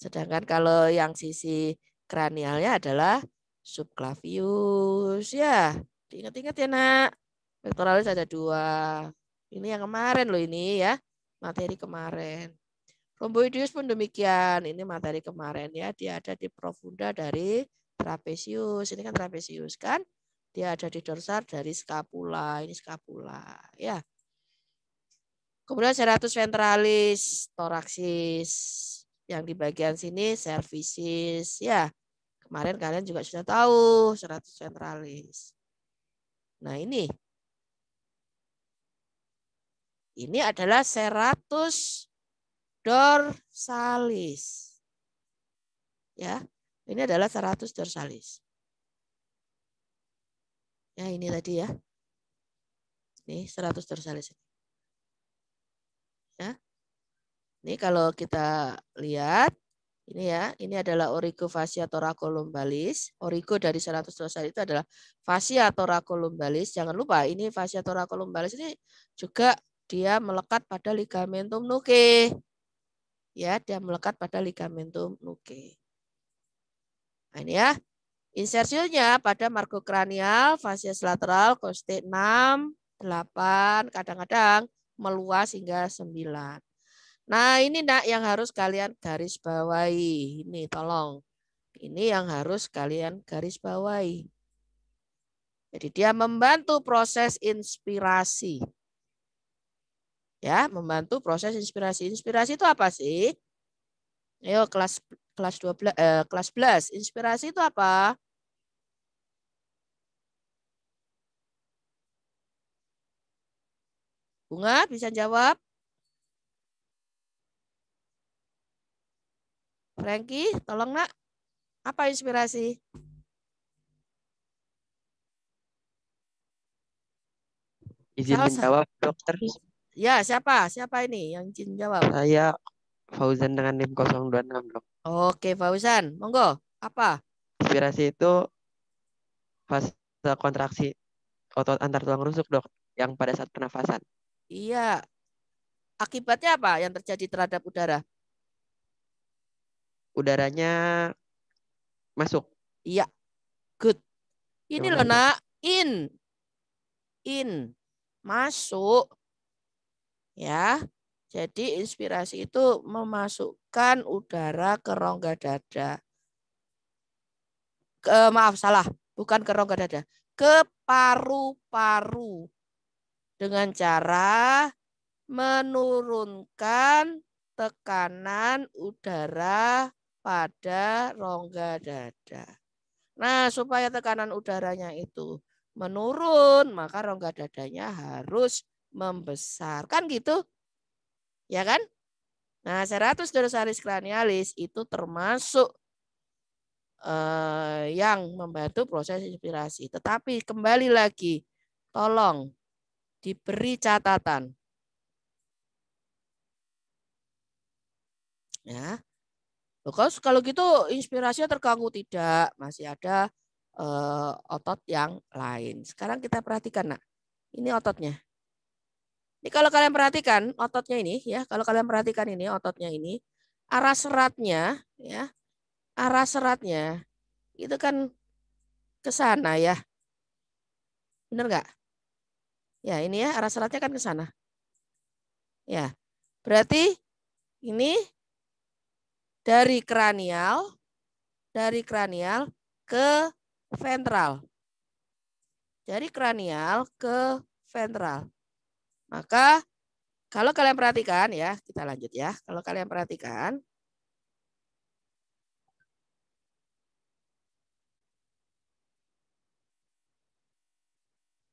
Sedangkan kalau yang sisi kranialnya adalah subclavius. Ya, diingat-ingat ya nak. Pectoralis ada dua. Ini yang kemarin loh ini ya, materi kemarin. Romboideus pun demikian. Ini materi kemarin ya, dia ada di profunda dari trapesius. Ini kan trapesius kan. Dia ada di dorsal dari skapula. Ini skapula. Ya. Kemudian seratus ventralis, toraksis. Yang di bagian sini servisis Ya. Kemarin kalian juga sudah tahu seratus ventralis. Nah ini. Ini adalah seratus dorsalis. Ya, ini adalah seratus dorsalis. Ya, ini tadi ya. Ini 100 tersalis Ya. Ini kalau kita lihat ini ya, ini adalah origo fascia thoracolumbalis. Origo dari 100 dorsal itu adalah fascia thoracolumbalis. Jangan lupa ini fascia thoracolumbalis ini juga dia melekat pada ligamentum nuke. Ya, dia melekat pada ligamentum nuke. Nah, ini ya. Insersinya pada margo kranial, fasias lateral, kosti 6, 8, kadang-kadang meluas hingga 9. Nah ini nak yang harus kalian garis bawahi. Ini tolong. Ini yang harus kalian garis bawahi. Jadi dia membantu proses inspirasi. Ya, membantu proses inspirasi. Inspirasi itu apa sih? Ayo kelas kelas 12 eh, kelas 11. Inspirasi itu apa? Bunga bisa jawab? Frankie, tolong nak. Apa inspirasi? Izin menjawab, dokter. Ya, siapa? Siapa ini yang izin jawab? Saya Fauzan dengan NIM 026 dok. Oke Fauzan, monggo. Apa? Inspirasi itu fase kontraksi otot antar tulang rusuk dok yang pada saat penafasan. Iya. Akibatnya apa yang terjadi terhadap udara? Udaranya masuk. Iya. Good. Ini loh nak. In. In. Masuk. Ya. Jadi inspirasi itu memasukkan udara ke rongga dada. Ke, maaf, salah. Bukan ke rongga dada. Ke paru-paru. Dengan cara menurunkan tekanan udara pada rongga dada. Nah, supaya tekanan udaranya itu menurun, maka rongga dadanya harus membesar. Kan gitu? Ya kan? Nah, seratus dorsalis kranialis itu termasuk eh, yang membantu proses inspirasi. Tetapi kembali lagi, tolong diberi catatan. Ya. terus kalau gitu inspirasinya terganggu tidak, masih ada eh, otot yang lain. Sekarang kita perhatikan, Nak. Ini ototnya. Ini kalau kalian perhatikan ototnya ini ya, kalau kalian perhatikan ini ototnya ini arah seratnya ya, arah seratnya itu kan ke sana ya. Benar nggak? Ya, ini ya arah seratnya kan ke sana. Ya. Berarti ini dari kranial dari kranial ke ventral. Dari kranial ke ventral. Maka kalau kalian perhatikan ya, kita lanjut ya. Kalau kalian perhatikan,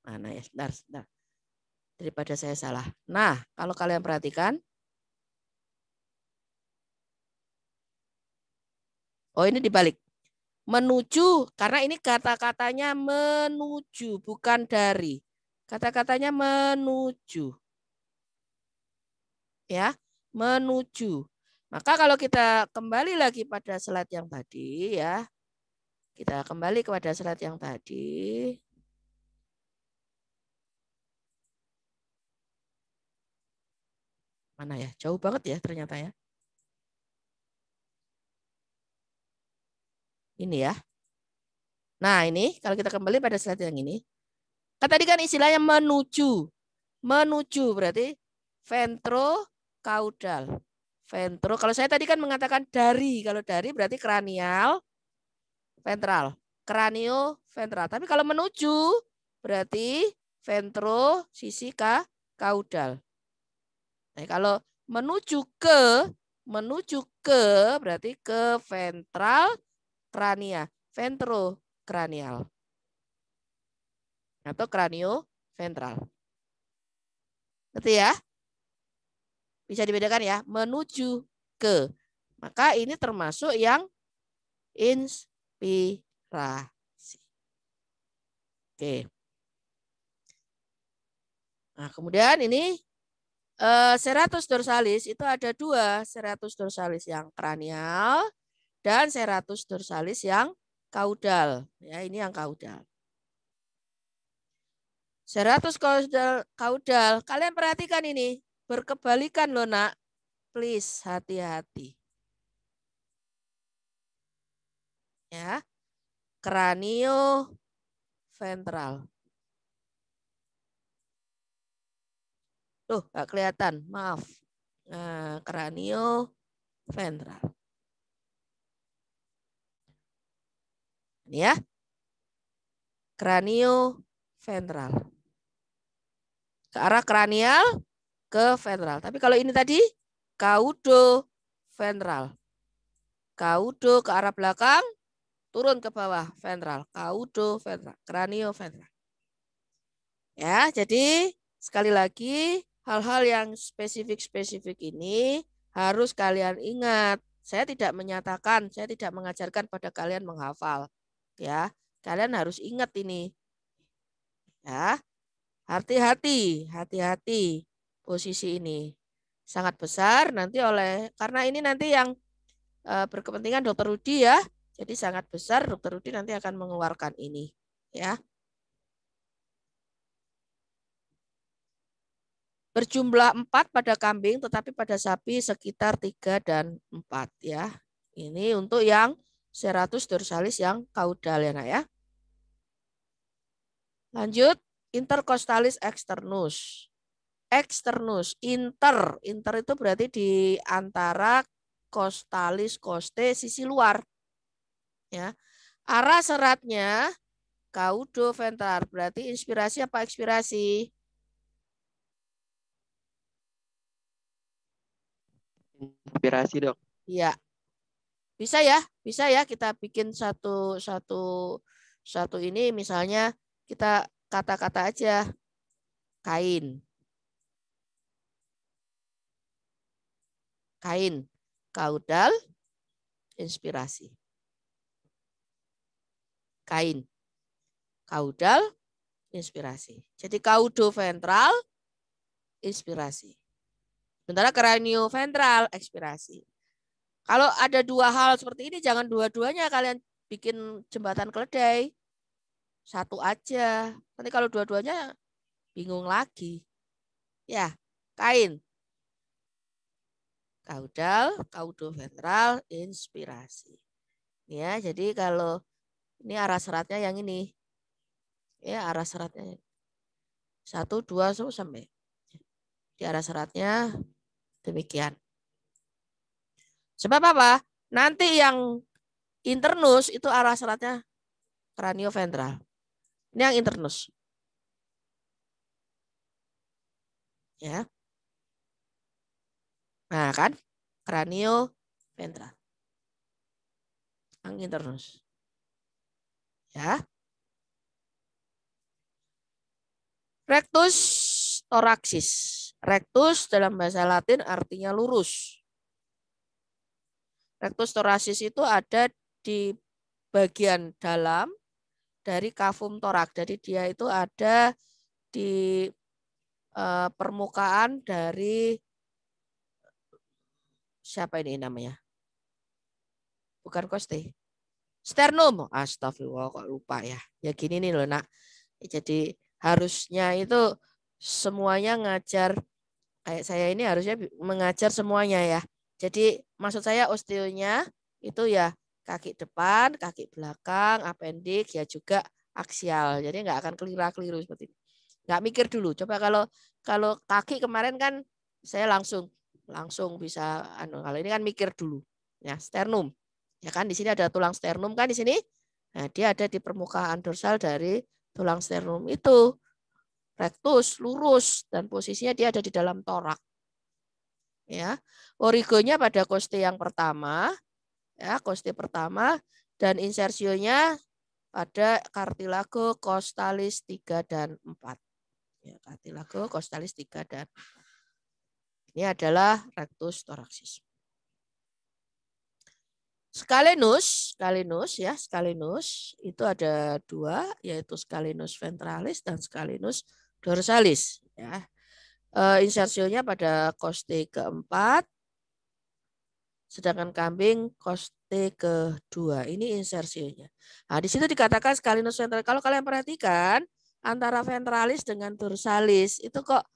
mana ya sebentar sebentar daripada saya salah nah kalau kalian perhatikan oh ini dibalik menuju karena ini kata-katanya menuju bukan dari Kata-katanya menuju. Ya, menuju. Maka kalau kita kembali lagi pada slide yang tadi ya. Kita kembali kepada slide yang tadi. Mana ya? Jauh banget ya ternyata ya. Ini ya. Nah, ini kalau kita kembali pada slide yang ini. Kan tadi kan istilahnya menuju. Menuju berarti ventro kaudal. Ventro. Kalau saya tadi kan mengatakan dari. Kalau dari berarti kranial ventral. Kranio ventral. Tapi kalau menuju berarti ventro sisi ka, kaudal. Nah, kalau menuju ke menuju ke berarti ke ventral krania, ventro kranial atau kranio ventral. Ngerti ya? Bisa dibedakan ya, menuju ke. Maka ini termasuk yang inspirasi. Oke. Nah, kemudian ini eh, Seratus dorsalis itu ada dua, seratus dorsalis yang kranial dan seratus dorsalis yang kaudal. Ya, ini yang kaudal. 100 kaudal, kaudal. Kalian perhatikan ini. Berkebalikan loh nak. Please hati-hati. Ya. Kranio ventral. Tuh, gak kelihatan. Maaf. Nah, kranio ventral. Ini ya. Kranio ventral ke arah kranial ke ventral. Tapi kalau ini tadi kaudo ventral. Kaudo ke arah belakang, turun ke bawah ventral, kaudo ventral, kranio ventral. Ya, jadi sekali lagi hal-hal yang spesifik-spesifik ini harus kalian ingat. Saya tidak menyatakan, saya tidak mengajarkan pada kalian menghafal. Ya, kalian harus ingat ini. Ya, Hati-hati, hati-hati posisi ini sangat besar nanti oleh karena ini nanti yang eh, berkepentingan dokter Rudi ya. Jadi sangat besar dokter Rudi nanti akan mengeluarkan ini ya. Berjumlah empat pada kambing tetapi pada sapi sekitar tiga dan empat, ya. Ini untuk yang seratus dorsalis yang kaudal ya nak ya. Lanjut intercostalis externus. Externus, inter. Inter itu berarti di antara costalis coste sisi luar. Ya. Arah seratnya kaudo ventral. Berarti inspirasi apa ekspirasi? Inspirasi, Dok. Iya. Bisa ya? Bisa ya kita bikin satu satu satu ini misalnya kita kata-kata aja. Kain. Kain. Kaudal. Inspirasi. Kain. Kaudal. Inspirasi. Jadi kaudo ventral. Inspirasi. Sementara kranio ventral. Ekspirasi. Kalau ada dua hal seperti ini, jangan dua-duanya kalian bikin jembatan keledai satu aja. Nanti kalau dua-duanya bingung lagi. Ya, kain. Kaudal, kaudo ventral, inspirasi. Ya, jadi kalau ini arah seratnya yang ini. Ya, arah seratnya. Satu, dua, sampai. Di arah seratnya demikian. Sebab apa? Nanti yang internus itu arah seratnya kranioventral. Ini yang internus. Ya. Nah, kan? Kranio ventral. Yang internus. Ya. Rectus toraksis. Rectus dalam bahasa Latin artinya lurus. Rectus toracis itu ada di bagian dalam dari kafum torak. Jadi dia itu ada di e, permukaan dari siapa ini namanya? Bukan koste. Sternum. Astagfirullah kok lupa ya. Ya gini nih loh nak. Jadi harusnya itu semuanya ngajar kayak saya ini harusnya mengajar semuanya ya. Jadi maksud saya osteonya itu ya kaki depan, kaki belakang, appendix, ya juga aksial. Jadi nggak akan keliru-keliru seperti ini. Nggak mikir dulu. Coba kalau kalau kaki kemarin kan saya langsung langsung bisa anu, kalau ini kan mikir dulu. Ya, sternum. Ya kan di sini ada tulang sternum kan di sini. Nah, dia ada di permukaan dorsal dari tulang sternum itu rektus, lurus dan posisinya dia ada di dalam torak. Ya. Origonya pada koste yang pertama, ya kosti pertama dan insersionya pada kartilago kostalis 3 dan 4. Ya, kartilago kostalis 3 dan 4. Ini adalah rectus thoracis. Scalenus, scalenus ya, scalenus itu ada dua yaitu scalenus ventralis dan scalenus dorsalis ya. Eh, insersionya pada kosti keempat sedangkan kambing kos T kedua. Ini insersinya. Nah, di situ dikatakan sekali ventralis. Kalau kalian perhatikan antara ventralis dengan dorsalis itu kok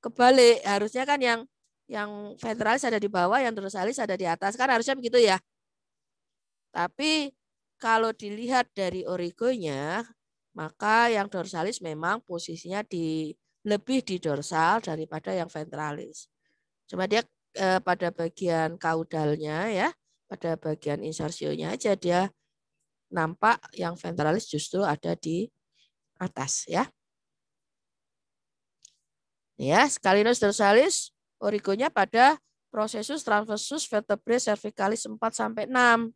kebalik. Harusnya kan yang yang ventralis ada di bawah, yang dorsalis ada di atas. Kan harusnya begitu ya. Tapi kalau dilihat dari origonya, maka yang dorsalis memang posisinya di lebih di dorsal daripada yang ventralis. Cuma dia eh, pada bagian kaudalnya ya, pada bagian insersionya aja dia nampak yang ventralis justru ada di atas ya. Ya, scalenus dorsalis origonya pada prosesus transversus vertebrae cervicalis 4 sampai 6.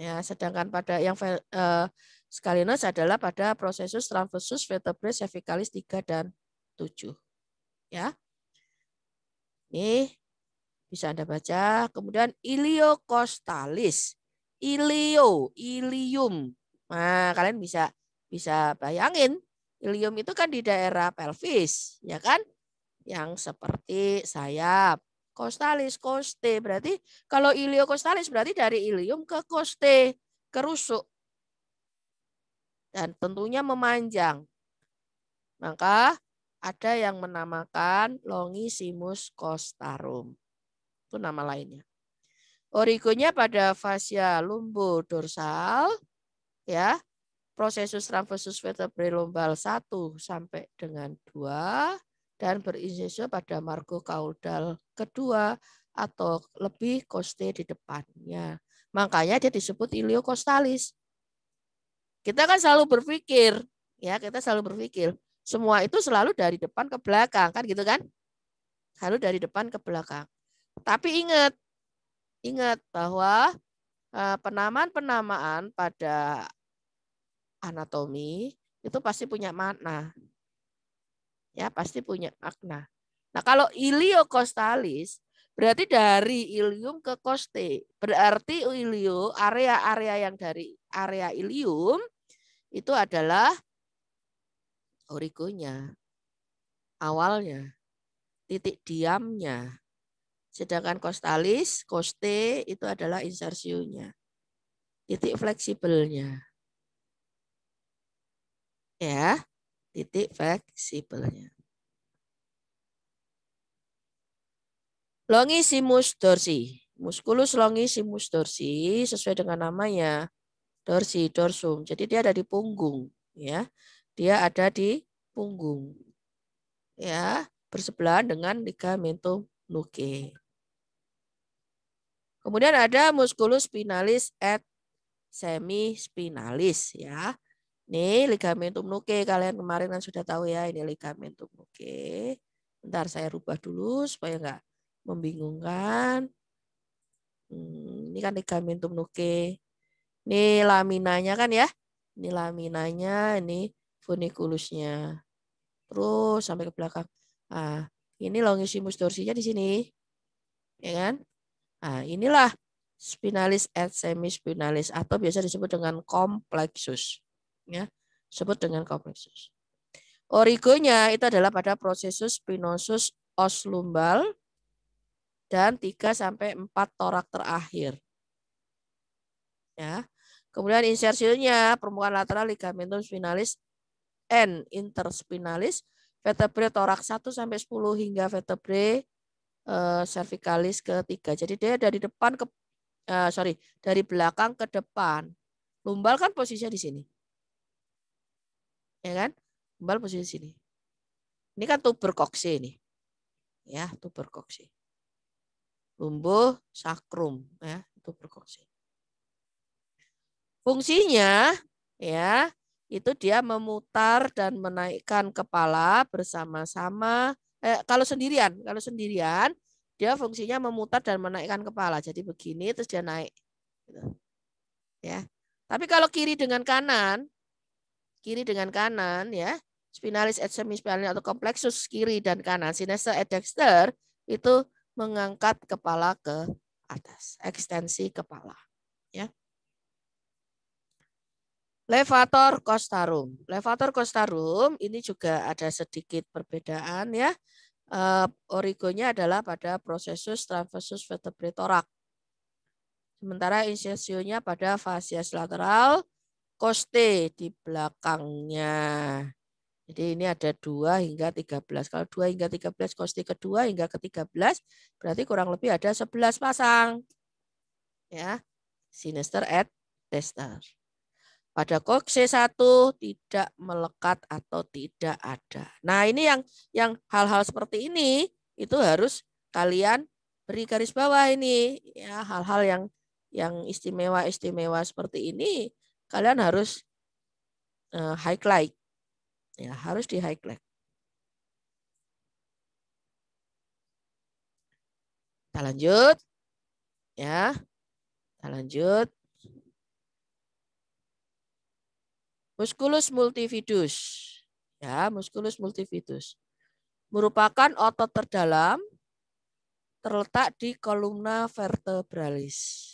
Ya, sedangkan pada yang eh, scalenus adalah pada prosesus transversus vertebrae cervicalis 3 dan 7. Ya. Nih, bisa Anda baca. Kemudian iliokostalis. Ilio, ilium. Nah, kalian bisa bisa bayangin ilium itu kan di daerah pelvis, ya kan? Yang seperti sayap. Kostalis, koste. Berarti kalau iliokostalis berarti dari ilium ke koste, ke rusuk. Dan tentunya memanjang. Maka ada yang menamakan longissimus costarum. Itu nama lainnya. Origonya pada fascia lumbo dorsal ya. Prosesus transversus vertebrae lumbal 1 sampai dengan 2 dan berinsesio pada margo kaudal kedua atau lebih koste di depannya. Makanya dia disebut iliokostalis. Kita kan selalu berpikir, ya kita selalu berpikir, semua itu selalu dari depan ke belakang, kan gitu kan? Selalu dari depan ke belakang. Tapi ingat, ingat bahwa eh, penamaan-penamaan pada anatomi itu pasti punya makna. Ya, pasti punya makna. Nah, kalau iliokostalis berarti dari ilium ke koste. Berarti ilio area-area yang dari area ilium itu adalah origonya, awalnya, titik diamnya. Sedangkan kostalis, koste itu adalah insersionya, titik fleksibelnya. Ya, titik fleksibelnya. Longissimus dorsi. Musculus longissimus dorsi sesuai dengan namanya dorsi dorsum. Jadi dia ada di punggung, ya dia ada di punggung. Ya, bersebelahan dengan ligamentum nuke. Kemudian ada musculus spinalis et semispinalis ya. Ini ligamentum nuke kalian kemarin kan sudah tahu ya ini ligamentum nuke. Bentar saya rubah dulu supaya enggak membingungkan. Hmm, ini kan ligamentum nuke. Ini laminanya kan ya. Ini laminanya, ini funikulusnya. Terus sampai ke belakang. Ah, ini longissimus dorsinya di sini. Ya kan? Ah, inilah spinalis et semispinalis atau biasa disebut dengan kompleksus. Ya, sebut dengan kompleksus. Origonya itu adalah pada prosesus spinosus os lumbal dan 3 sampai 4 torak terakhir. Ya. Kemudian insersinya permukaan lateral ligamentum spinalis N interspinalis, vertebrae torak 1 sampai 10 hingga vertebrae eh, cervicalis ketiga. Jadi dia dari depan ke uh, sorry dari belakang ke depan. Lumbal kan posisinya di sini, ya kan? Lumbal posisi di sini. Ini kan tuberkoksi ini, ya tuberkoksi. Lumbuh sakrum, ya tuberkoksi. Fungsinya ya itu dia memutar dan menaikkan kepala bersama-sama. Eh, kalau sendirian, kalau sendirian dia fungsinya memutar dan menaikkan kepala. Jadi begini terus dia naik. Gitu. Ya. Tapi kalau kiri dengan kanan, kiri dengan kanan ya, spinalis et semispinalis atau kompleksus kiri dan kanan, sinester et dexter itu mengangkat kepala ke atas, ekstensi kepala. Levator costarum. Levator costarum ini juga ada sedikit perbedaan ya. Uh, origonya adalah pada prosesus transversus vertebratorak. Sementara insersionya pada fasias lateral coste di belakangnya. Jadi ini ada 2 hingga 13. Kalau 2 hingga 13 coste kedua hingga ke-13 berarti kurang lebih ada 11 pasang. Ya. Sinister at tester pada kok C1 tidak melekat atau tidak ada. Nah, ini yang yang hal-hal seperti ini itu harus kalian beri garis bawah ini ya hal-hal yang yang istimewa-istimewa seperti ini kalian harus uh, highlight ya harus di highlight. Kita lanjut ya. Kita lanjut. Musculus multifidus, Ya, musculus multifidus Merupakan otot terdalam terletak di kolumna vertebralis.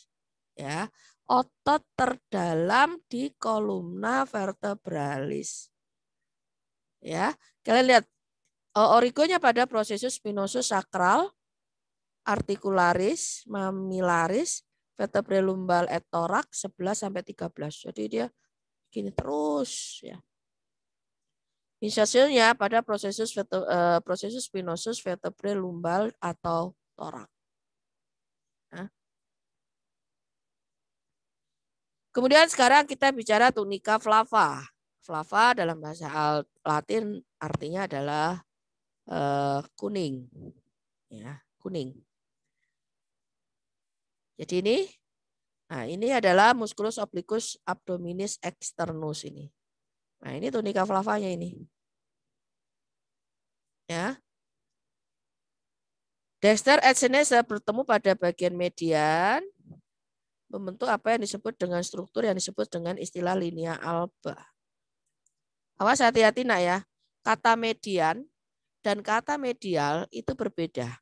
Ya, otot terdalam di kolumna vertebralis. Ya, kalian lihat origonya pada prosesus spinosus sakral, artikularis, mamilaris, vertebral lumbal et torak 11 sampai 13. Jadi dia gini terus ya. Inisiasinya pada prosesus uh, eh, prosesus spinosus vertebrae lumbal atau torak. Nah. Kemudian sekarang kita bicara tunica flava. Flava dalam bahasa Latin artinya adalah uh, kuning. Ya, kuning. Jadi ini Nah, ini adalah musculus obliquus abdominis externus ini. Nah, ini tunika flavanya ini. Ya. Dexter et Senesa bertemu pada bagian median membentuk apa yang disebut dengan struktur yang disebut dengan istilah linea alba. Awas hati-hati nak ya. Kata median dan kata medial itu berbeda.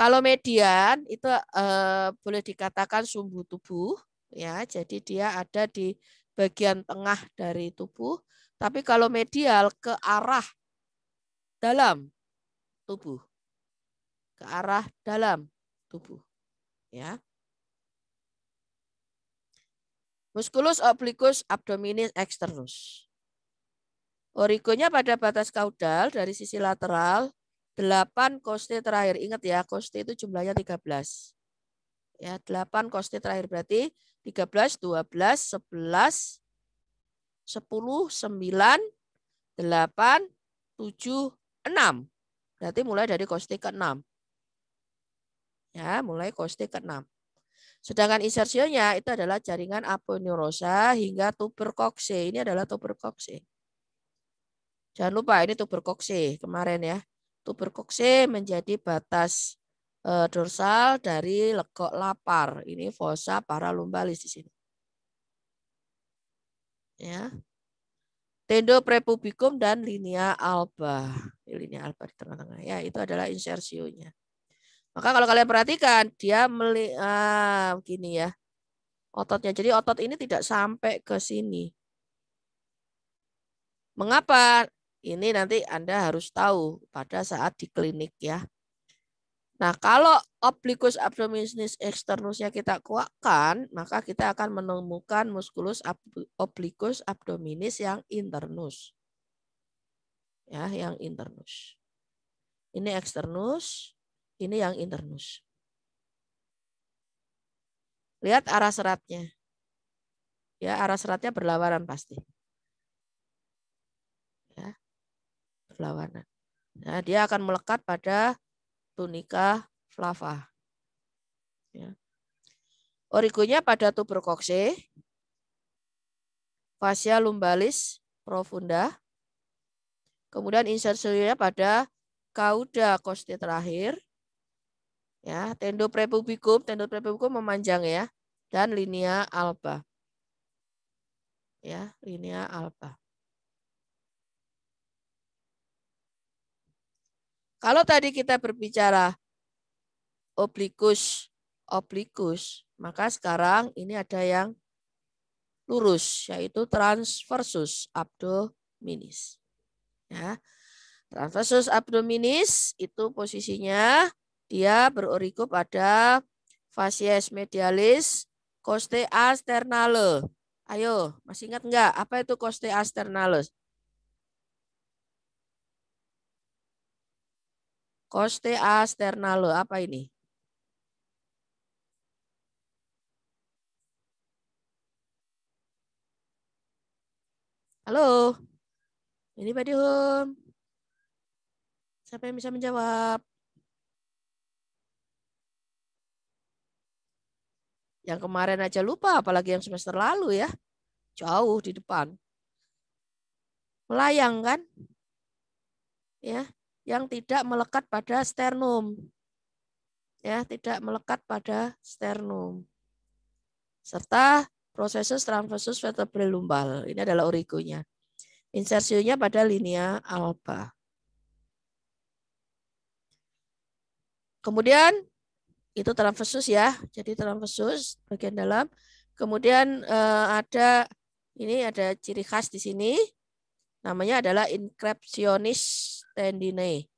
Kalau median itu eh, boleh dikatakan sumbu tubuh ya. Jadi dia ada di bagian tengah dari tubuh. Tapi kalau medial ke arah dalam tubuh. Ke arah dalam tubuh. Ya. Musculus obliquus abdominis externus. Origonya pada batas kaudal dari sisi lateral 8 koste terakhir. Ingat ya, koste itu jumlahnya 13. Ya, 8 koste terakhir berarti 13, 12, 11, 10, 9, 8, 7, 6. Berarti mulai dari koste ke-6. Ya, mulai koste ke-6. Sedangkan insersionnya itu adalah jaringan aponeurosa hingga tuberkokse. Ini adalah tuberkokse. Jangan lupa ini tuberkokse kemarin ya tuberkoksi menjadi batas eh, dorsal dari legok lapar. Ini fosa paralumbalis di sini. Ya. Tendo prepubikum dan linea alba. Linea alba di tengah-tengah ya, itu adalah insersionya. Maka kalau kalian perhatikan dia meli ah, gini ya. Ototnya. Jadi otot ini tidak sampai ke sini. Mengapa? Ini nanti Anda harus tahu pada saat di klinik ya. Nah, kalau obliquus abdominis externusnya kita kuatkan, maka kita akan menemukan musculus obliquus abdominis yang internus. Ya, yang internus. Ini eksternus, ini yang internus. Lihat arah seratnya. Ya, arah seratnya berlawanan pasti. berlawanan. Nah, dia akan melekat pada tunika flava. Ya. Origonya pada tuberkokse, fascia lumbalis profunda, kemudian insersionya pada kauda kosti terakhir, ya tendo prepubicum, tendo prepubicum memanjang ya, dan linea alba, ya linea alba. Kalau tadi kita berbicara oblikus, oblikus, maka sekarang ini ada yang lurus, yaitu transversus abdominis. Ya. Transversus abdominis itu posisinya dia berorigo pada fasies medialis coste asternale. Ayo, masih ingat enggak apa itu coste asternalus? Coste a sternalo. Apa ini? Halo. Ini Pak Dihum. Siapa yang bisa menjawab? Yang kemarin aja lupa, apalagi yang semester lalu ya. Jauh di depan. Melayang kan? Ya yang tidak melekat pada sternum. Ya, tidak melekat pada sternum. Serta prosesus transversus vertebral lumbal. Ini adalah origonya. Insersionya pada linea alba. Kemudian itu transversus ya. Jadi transversus bagian dalam. Kemudian eh, ada ini ada ciri khas di sini namanya adalah inscriptionis tendine.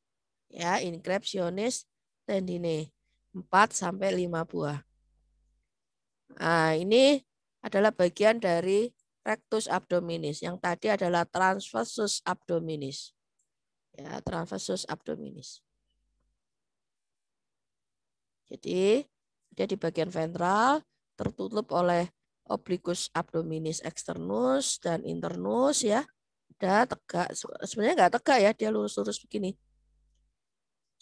Ya, inscriptionis tendine. 4 sampai 5 buah. Nah, ini adalah bagian dari rectus abdominis. Yang tadi adalah transversus abdominis. Ya, transversus abdominis. Jadi, dia di bagian ventral tertutup oleh obliquus abdominis externus dan internus ya ada tegak. Sebenarnya nggak tegak ya, dia lurus-lurus begini.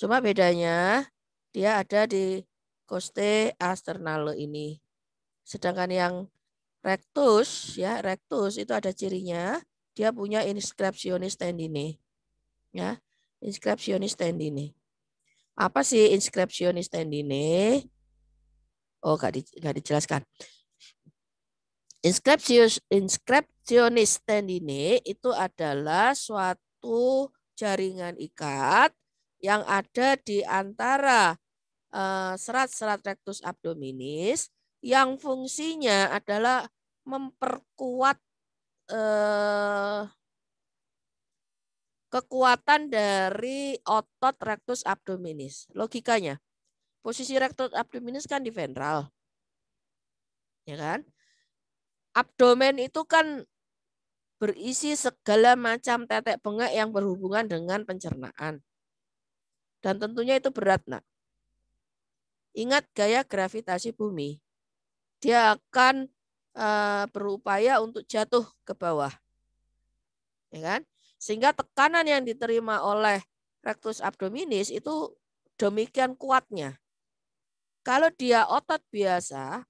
Cuma bedanya dia ada di coste asternale ini. Sedangkan yang rectus ya, rectus itu ada cirinya, dia punya inscriptionis tendine. Ya, inscriptionis tendine. Apa sih inscriptionis tendine? Oh, nggak di, dijelaskan. Inscriptionis inscript Geonisten ini itu adalah suatu jaringan ikat yang ada di antara eh, serat-serat rektus abdominis yang fungsinya adalah memperkuat eh, kekuatan dari otot rektus abdominis. Logikanya, posisi rectus abdominis kan di ventral. Ya kan? Abdomen itu kan berisi segala macam tetek bengek yang berhubungan dengan pencernaan. Dan tentunya itu berat, nak. Ingat gaya gravitasi bumi. Dia akan eh, berupaya untuk jatuh ke bawah. Ya kan? Sehingga tekanan yang diterima oleh rektus abdominis itu demikian kuatnya. Kalau dia otot biasa,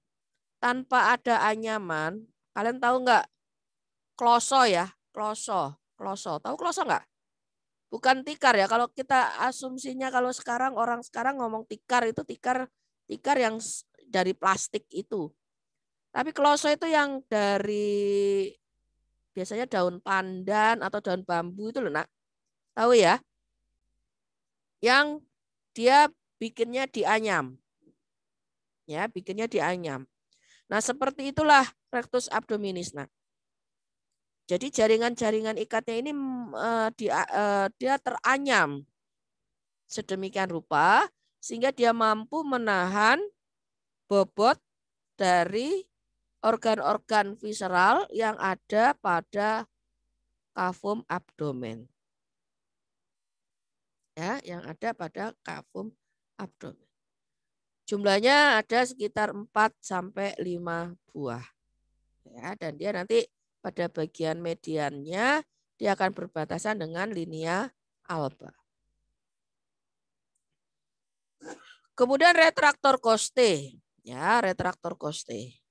tanpa ada anyaman, kalian tahu nggak kloso ya, kloso, kloso. Tahu kloso nggak? Bukan tikar ya. Kalau kita asumsinya kalau sekarang orang sekarang ngomong tikar itu tikar tikar yang dari plastik itu. Tapi kloso itu yang dari biasanya daun pandan atau daun bambu itu loh nak. Tahu ya? Yang dia bikinnya dianyam. Ya, bikinnya dianyam. Nah, seperti itulah rectus abdominis. Nah, jadi jaringan-jaringan ikatnya ini uh, dia, uh, dia teranyam sedemikian rupa sehingga dia mampu menahan bobot dari organ-organ visceral yang ada pada kafum abdomen. Ya, yang ada pada kafum abdomen. Jumlahnya ada sekitar 4 sampai 5 buah. Ya, dan dia nanti pada bagian mediannya, dia akan berbatasan dengan linia alba. Kemudian retraktor koste, ya retraktor koste.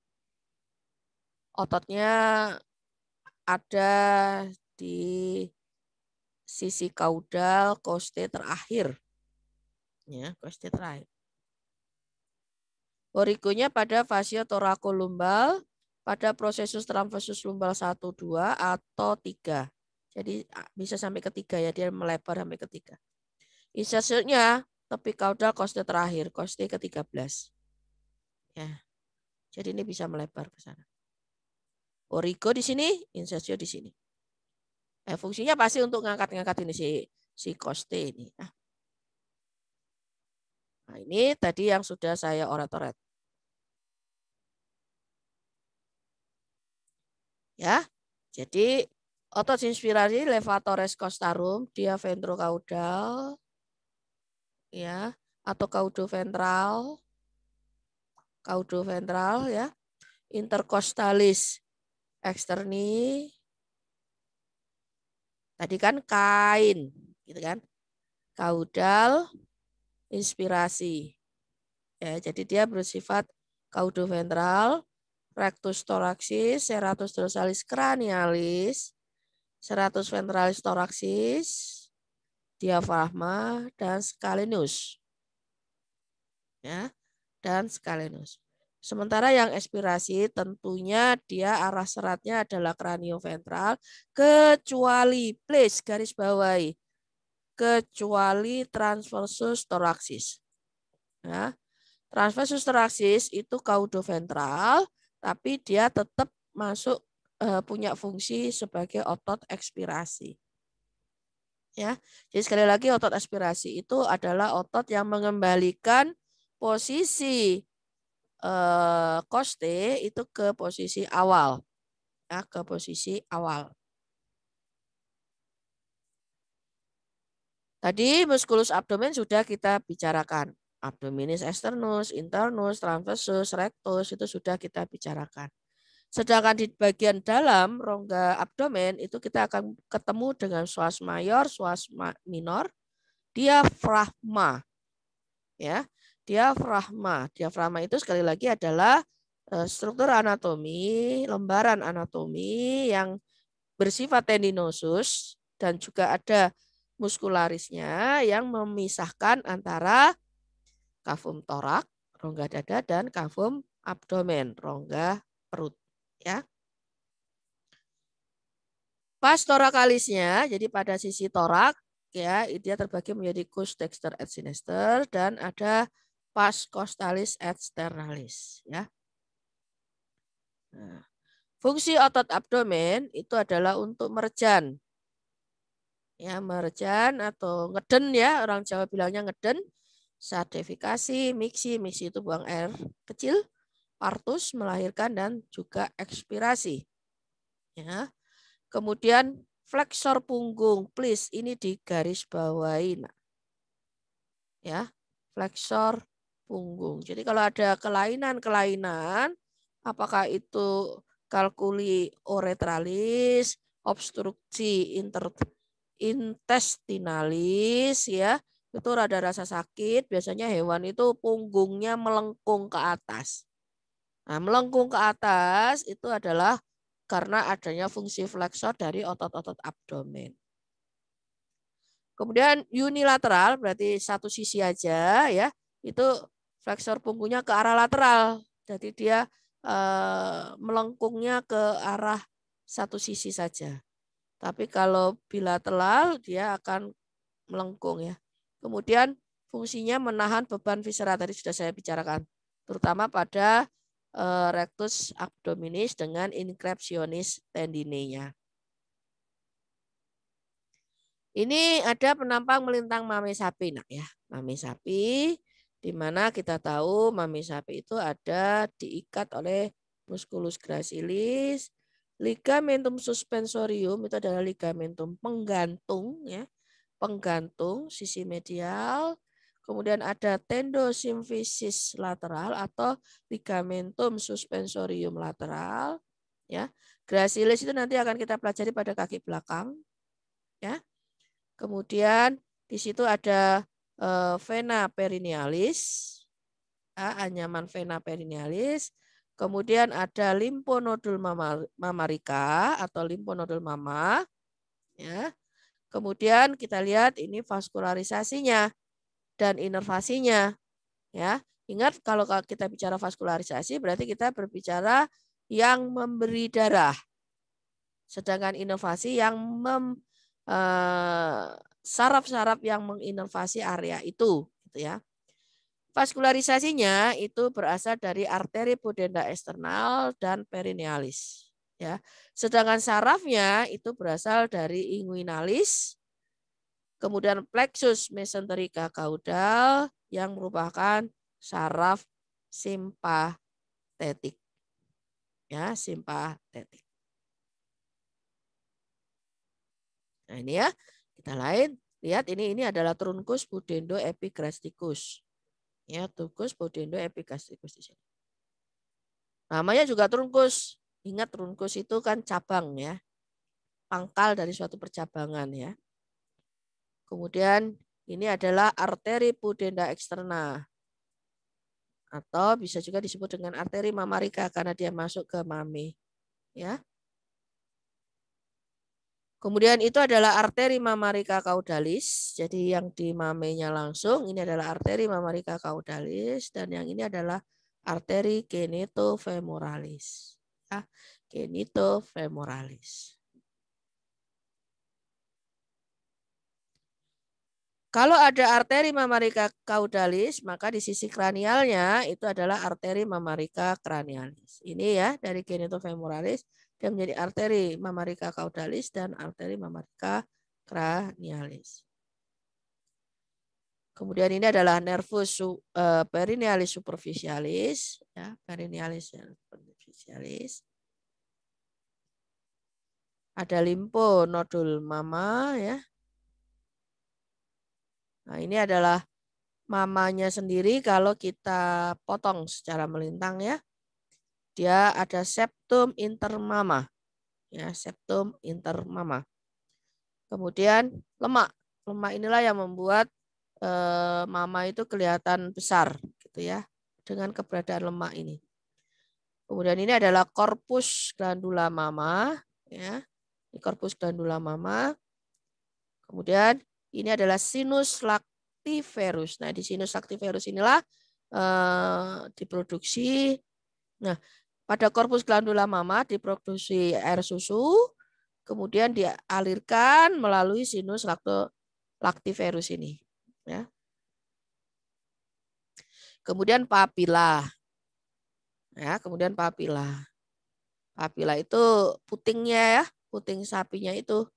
Ototnya ada di sisi kaudal koste terakhir. Ya, koste terakhir. Origonya pada fasio torakolumbal pada prosesus transversus lumbal 1, 2, atau 3. Jadi ah, bisa sampai ketiga ya, dia melebar sampai ketiga. Insertionnya tepi kaudal koste terakhir, koste ke-13. Ya. Jadi ini bisa melebar ke sana. Origo di sini, insertio di sini. Eh, fungsinya pasti untuk ngangkat-ngangkat ini si si koste ini. Ah. Nah. ini tadi yang sudah saya oratorat. Ya. Jadi otot inspirasi levatores costarum, dia ventrokaudal ya atau ventral caudoventral ventral ya intercostalis eksterni tadi kan kain gitu kan kaudal inspirasi ya jadi dia bersifat ventral rectus toraksis, serratus dorsalis cranialis, serratus ventralis toraksis, diafragma, dan scalenus. Ya, dan scalenus. Sementara yang ekspirasi tentunya dia arah seratnya adalah kranioventral kecuali please garis bawahi kecuali transversus toraksis. Ya. Transversus toraksis itu kaudoventral, tapi dia tetap masuk eh, punya fungsi sebagai otot ekspirasi. Ya, jadi sekali lagi otot ekspirasi itu adalah otot yang mengembalikan posisi koste eh, koste itu ke posisi awal, ya, ke posisi awal. Tadi muskulus abdomen sudah kita bicarakan abdominis externus, internus, transversus, rectus itu sudah kita bicarakan. Sedangkan di bagian dalam rongga abdomen itu kita akan ketemu dengan suas mayor, suas minor, diafragma. Ya, diafragma. Diafragma itu sekali lagi adalah eh, struktur anatomi, lembaran anatomi yang bersifat tendinosus dan juga ada muskularisnya yang memisahkan antara kafum torak, rongga dada, dan kafum abdomen, rongga perut. Ya. Pas torakalisnya, jadi pada sisi torak, ya dia terbagi menjadi kus dexter et sinister dan ada pas costalis et sternalis ya. Nah, fungsi otot abdomen itu adalah untuk merejan. Ya, merejan atau ngeden ya, orang Jawa bilangnya ngeden Sertifikasi, miksi, miksi itu buang air kecil, partus melahirkan dan juga ekspirasi. Ya. Kemudian flexor punggung, please ini garis bawah ini. Nah. Ya, flexor punggung. Jadi kalau ada kelainan-kelainan, apakah itu kalkuli uretralis, obstruksi intestinalis ya, itu rada rasa sakit. Biasanya hewan itu punggungnya melengkung ke atas. Nah, melengkung ke atas itu adalah karena adanya fungsi fleksor dari otot-otot abdomen. Kemudian unilateral berarti satu sisi aja ya. Itu fleksor punggungnya ke arah lateral. Jadi dia eh, melengkungnya ke arah satu sisi saja. Tapi kalau bilateral dia akan melengkung ya. Kemudian fungsinya menahan beban visera tadi sudah saya bicarakan, terutama pada eh, rectus abdominis dengan inscriptionis tendineya. Ini ada penampang melintang mame sapi, nah ya, mame sapi di mana kita tahu mame sapi itu ada diikat oleh musculus gracilis, ligamentum suspensorium itu adalah ligamentum penggantung ya penggantung sisi medial, kemudian ada tendosimfisis lateral atau ligamentum suspensorium lateral, ya. Gracilis itu nanti akan kita pelajari pada kaki belakang, ya. Kemudian di situ ada eh, vena perinealis, ya, anyaman vena perinealis. Kemudian ada limponodul mamarika atau limponodul mama, ya. Kemudian kita lihat ini vaskularisasinya dan inervasinya. Ya, ingat kalau kita bicara vaskularisasi berarti kita berbicara yang memberi darah. Sedangkan inervasi yang mem eh, saraf-saraf eh, yang menginervasi area itu, gitu ya. Vaskularisasinya itu berasal dari arteri pudenda eksternal dan perinealis ya. Sedangkan sarafnya itu berasal dari inguinalis, kemudian plexus mesenterika caudal yang merupakan saraf simpatetik. Ya, simpatetik. Nah, ini ya. Kita lain, lihat ini ini adalah truncus pudendo epigrasticus. Ya, truncus pudendo epigrasticus di sini. Namanya juga truncus Ingat rungkus itu kan cabang ya. Pangkal dari suatu percabangan ya. Kemudian ini adalah arteri pudenda eksterna. Atau bisa juga disebut dengan arteri mamarika karena dia masuk ke mami. Ya. Kemudian itu adalah arteri mamarika kaudalis. Jadi yang di mamenya langsung ini adalah arteri mamarika kaudalis dan yang ini adalah arteri genitofemoralis ya gitu, femoralis Kalau ada arteri mamarika kaudalis, maka di sisi kranialnya itu adalah arteri mamarika kranialis. Ini ya dari femoralis dia menjadi arteri mamarika kaudalis dan arteri mamarika kranialis. Kemudian ini adalah nervus su, eh, perinealis superficialis, ya, perinealis ya, superficialis. Ada limpo nodul mama, ya. Nah, ini adalah mamanya sendiri kalau kita potong secara melintang ya. Dia ada septum intermama. Ya, septum intermama. Kemudian lemak. Lemak inilah yang membuat Eh, mama itu kelihatan besar gitu ya dengan keberadaan lemak ini. Kemudian ini adalah korpus glandula mama ya. Ini korpus glandula mama. Kemudian ini adalah sinus lactiferus. Nah, di sinus lactiferus inilah eh, diproduksi nah pada korpus glandula mama diproduksi air susu, kemudian dialirkan melalui sinus lacto lactiferus ini. Ya. Kemudian papila. Ya, kemudian papila. Papila itu putingnya ya, puting sapinya itu.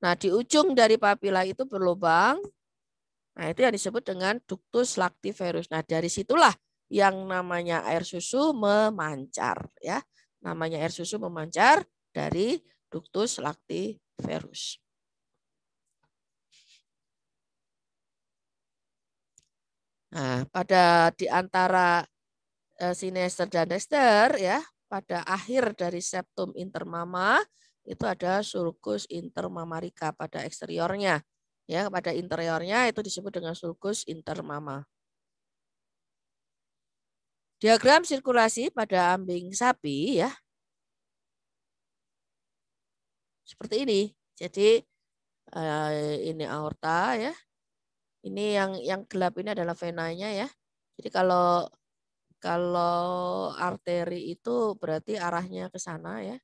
Nah, di ujung dari papila itu berlubang. Nah, itu yang disebut dengan ductus lactiferus. Nah, dari situlah yang namanya air susu memancar ya. Namanya air susu memancar dari ductus lactiferus. Nah, pada di antara e, eh, sinester dan nester ya, pada akhir dari septum intermama itu ada sulcus intermamarika pada eksteriornya. Ya, pada interiornya itu disebut dengan sulcus intermama. Diagram sirkulasi pada ambing sapi ya. Seperti ini. Jadi eh, ini aorta ya, ini yang yang gelap ini adalah venanya ya. Jadi kalau kalau arteri itu berarti arahnya ke sana ya.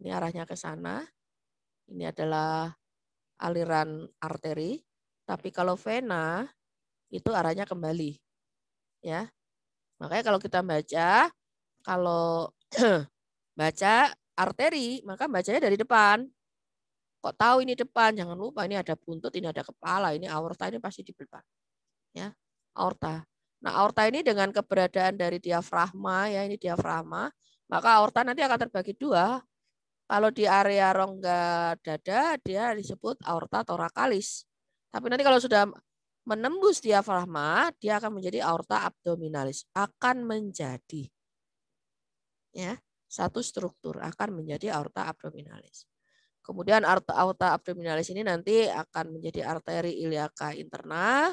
Ini arahnya ke sana. Ini adalah aliran arteri. Tapi kalau vena itu arahnya kembali. Ya. Makanya kalau kita baca kalau baca arteri, maka bacanya dari depan kok tahu ini depan jangan lupa ini ada buntut ini ada kepala ini aorta ini pasti di depan ya aorta nah aorta ini dengan keberadaan dari diafragma ya ini diafragma maka aorta nanti akan terbagi dua kalau di area rongga dada dia disebut aorta torakalis tapi nanti kalau sudah menembus diafragma dia akan menjadi aorta abdominalis akan menjadi ya satu struktur akan menjadi aorta abdominalis Kemudian aorta abdominalis ini nanti akan menjadi arteri iliaka interna,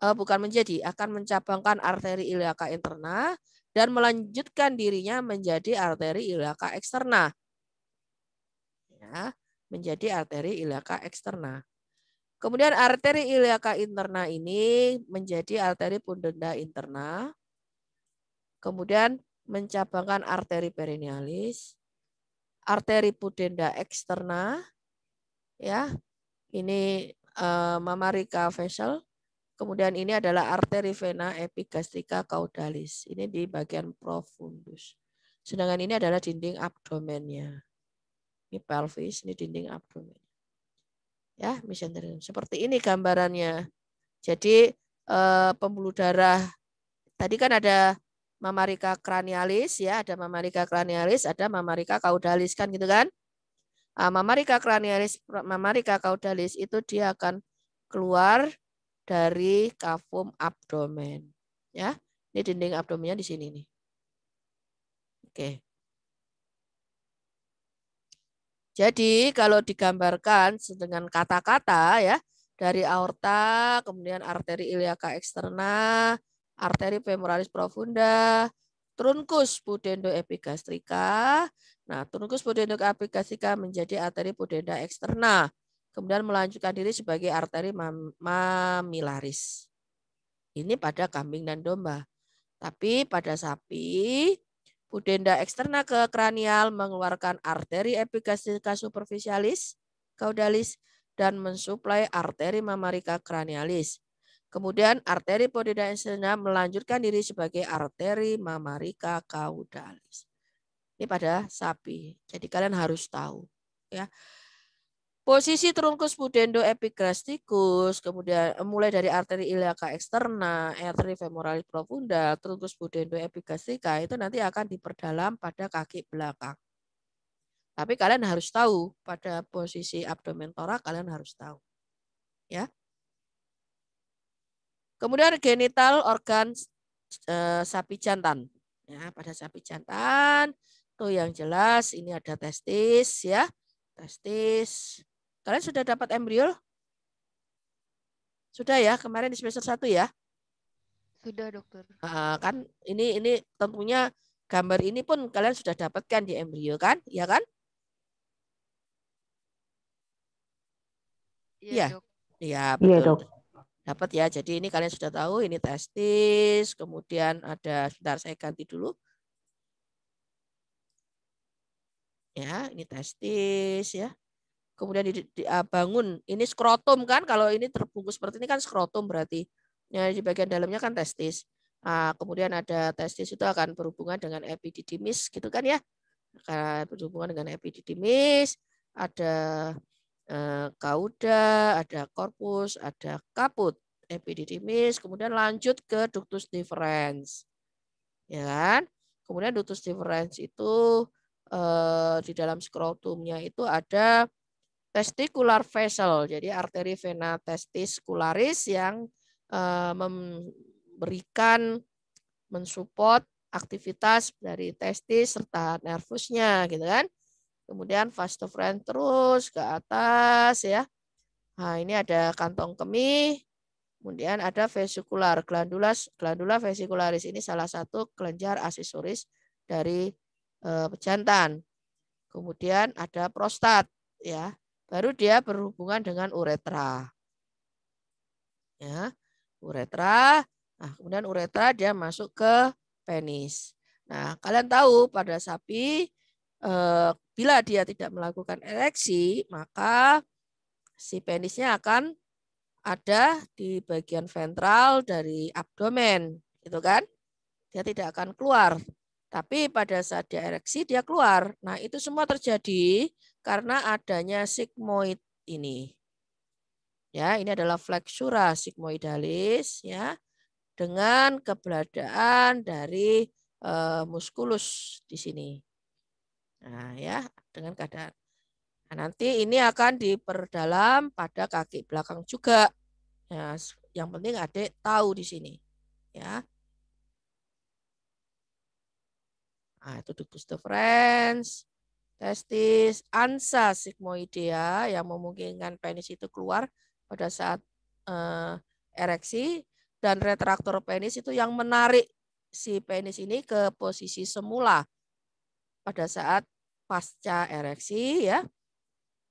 eh, bukan menjadi, akan mencabangkan arteri iliaka interna dan melanjutkan dirinya menjadi arteri iliaka eksterna. Ya, menjadi arteri iliaka eksterna. Kemudian arteri iliaka interna ini menjadi arteri pundenda interna. Kemudian mencabangkan arteri perinealis arteri pudenda eksterna ya. Ini uh, eh, mamarika vessel. Kemudian ini adalah arteri vena epigastrica caudalis. Ini di bagian profundus. Sedangkan ini adalah dinding abdomennya. Ini pelvis, ini dinding abdomen. Ya, misalnya Seperti ini gambarannya. Jadi uh, pembuluh darah tadi kan ada mamarika kranialis ya, ada mamarika kranialis, ada mamarika kaudalis kan gitu kan. Ah, mamarika kranialis, mamarika kaudalis itu dia akan keluar dari kafum abdomen ya. Ini dinding abdomennya di sini nih. Oke. Jadi kalau digambarkan dengan kata-kata ya dari aorta kemudian arteri iliaka eksterna arteri femoralis profunda, trunkus pudendo epigastrika. Nah, trunkus pudendo epigastrika menjadi arteri pudenda eksterna. Kemudian melanjutkan diri sebagai arteri mam mamilaris. Ini pada kambing dan domba. Tapi pada sapi, pudenda eksterna ke kranial mengeluarkan arteri epigastrika superficialis, caudalis dan mensuplai arteri mamarika kranialis. Kemudian arteri podedasena melanjutkan diri sebagai arteri mamarika caudalis. Ini pada sapi. Jadi kalian harus tahu ya. Posisi trunkus pudendo epigastricus, kemudian eh, mulai dari arteri iliaka eksterna, arteri femoralis profunda, trunkus pudendo epigastrica itu nanti akan diperdalam pada kaki belakang. Tapi kalian harus tahu pada posisi abdomen torak kalian harus tahu. Ya. Kemudian genital organ e, sapi jantan. Ya, pada sapi jantan tuh yang jelas ini ada testis ya. Testis. Kalian sudah dapat embrio? Sudah ya, kemarin di semester 1 ya? Sudah, Dokter. Uh, kan ini ini tentunya gambar ini pun kalian sudah dapatkan di embrio kan? Ya kan? Iya. Iya, ya, betul. Ya, dok dapat ya. Jadi ini kalian sudah tahu ini testis, kemudian ada sebentar saya ganti dulu. Ya, ini testis ya. Kemudian di, di, ah, ini skrotum kan kalau ini terbungkus seperti ini kan skrotum berarti. Ya, di bagian dalamnya kan testis. Nah, kemudian ada testis itu akan berhubungan dengan epididymis gitu kan ya. Akan berhubungan dengan epididymis, ada kauda, eh, ada korpus, ada kaput, epididymis, kemudian lanjut ke ductus deferens Ya kan? Kemudian ductus deferens itu eh, di dalam skrotumnya itu ada testicular vessel, jadi arteri vena testicularis yang eh, memberikan mensupport aktivitas dari testis serta nervusnya gitu kan. Kemudian fast to friend terus ke atas ya. Nah, ini ada kantong kemih, kemudian ada vesikular, glandula glandula vesikularis ini salah satu kelenjar aksesoris dari e, jantan. Kemudian ada prostat ya. Baru dia berhubungan dengan uretra. Ya, uretra. Nah, kemudian uretra dia masuk ke penis. Nah, kalian tahu pada sapi Eh, bila dia tidak melakukan ereksi, maka si penisnya akan ada di bagian ventral dari abdomen, gitu kan? Dia tidak akan keluar. Tapi pada saat dia ereksi dia keluar. Nah, itu semua terjadi karena adanya sigmoid ini. Ya, ini adalah flexura sigmoidalis ya dengan keberadaan dari e, muskulus di sini. Nah, ya, dengan keadaan. Nah, nanti ini akan diperdalam pada kaki belakang juga. Ya, yang penting adik tahu di sini. Ya. Nah, itu ductus deferens, testis, ansa sigmoidea yang memungkinkan penis itu keluar pada saat eh, ereksi dan retraktor penis itu yang menarik si penis ini ke posisi semula pada saat pasca ereksi ya.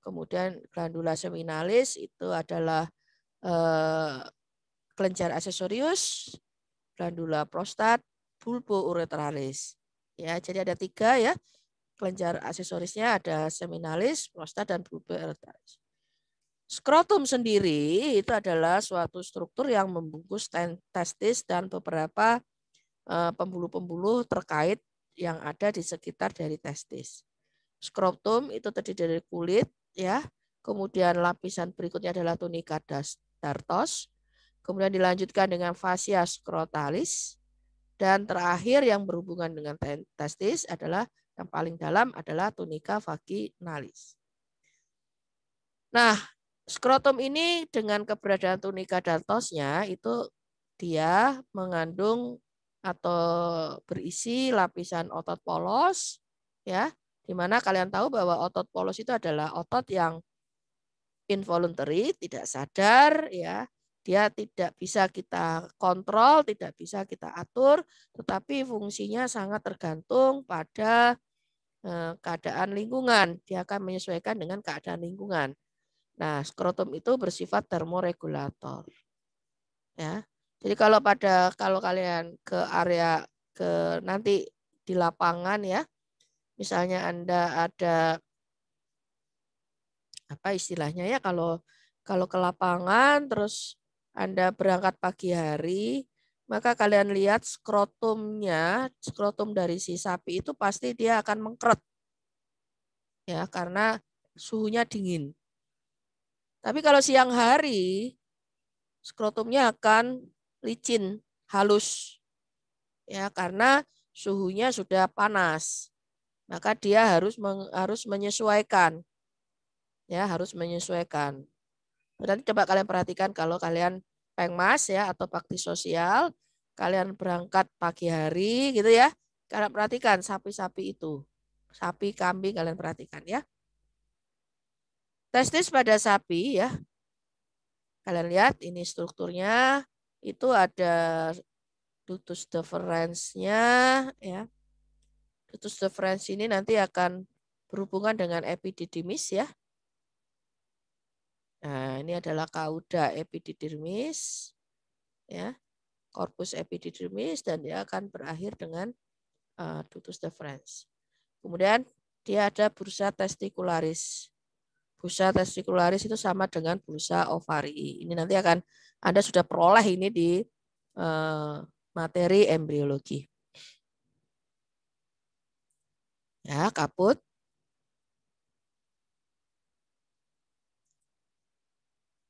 Kemudian glandula seminalis itu adalah eh, kelenjar aksesorius, glandula prostat, bulbo uretralis. Ya, jadi ada tiga ya. Kelenjar aksesorisnya ada seminalis, prostat, dan bulbo uretralis. Skrotum sendiri itu adalah suatu struktur yang membungkus testis dan beberapa eh, pembuluh-pembuluh terkait yang ada di sekitar dari testis skrotum itu terdiri dari kulit ya. Kemudian lapisan berikutnya adalah tunika dartos. Kemudian dilanjutkan dengan fascia skrotalis dan terakhir yang berhubungan dengan testis adalah yang paling dalam adalah tunika vaginalis. Nah, skrotum ini dengan keberadaan tunika dartosnya itu dia mengandung atau berisi lapisan otot polos ya di mana kalian tahu bahwa otot polos itu adalah otot yang involuntary, tidak sadar, ya, dia tidak bisa kita kontrol, tidak bisa kita atur, tetapi fungsinya sangat tergantung pada eh, keadaan lingkungan. Dia akan menyesuaikan dengan keadaan lingkungan. Nah, skrotum itu bersifat termoregulator. Ya. Jadi kalau pada kalau kalian ke area ke nanti di lapangan ya, misalnya Anda ada apa istilahnya ya kalau kalau ke lapangan terus Anda berangkat pagi hari, maka kalian lihat skrotumnya, skrotum dari si sapi itu pasti dia akan mengkeret. Ya, karena suhunya dingin. Tapi kalau siang hari, skrotumnya akan licin, halus. Ya, karena suhunya sudah panas maka dia harus meng, harus menyesuaikan. Ya, harus menyesuaikan. berarti coba kalian perhatikan kalau kalian pengmas ya atau bakti sosial, kalian berangkat pagi hari gitu ya. Kalian perhatikan sapi-sapi itu. Sapi, kambing kalian perhatikan ya. Testis pada sapi ya. Kalian lihat ini strukturnya itu ada dutus deferensnya ya. Status difference ini nanti akan berhubungan dengan epididymis ya. Nah, ini adalah kauda epididymis ya. Korpus epididymis dan dia akan berakhir dengan uh, tutus deferens. Kemudian dia ada bursa testicularis. Bursa testicularis itu sama dengan bursa ovarii. Ini nanti akan Anda sudah peroleh ini di uh, materi embriologi. Ya, kaput.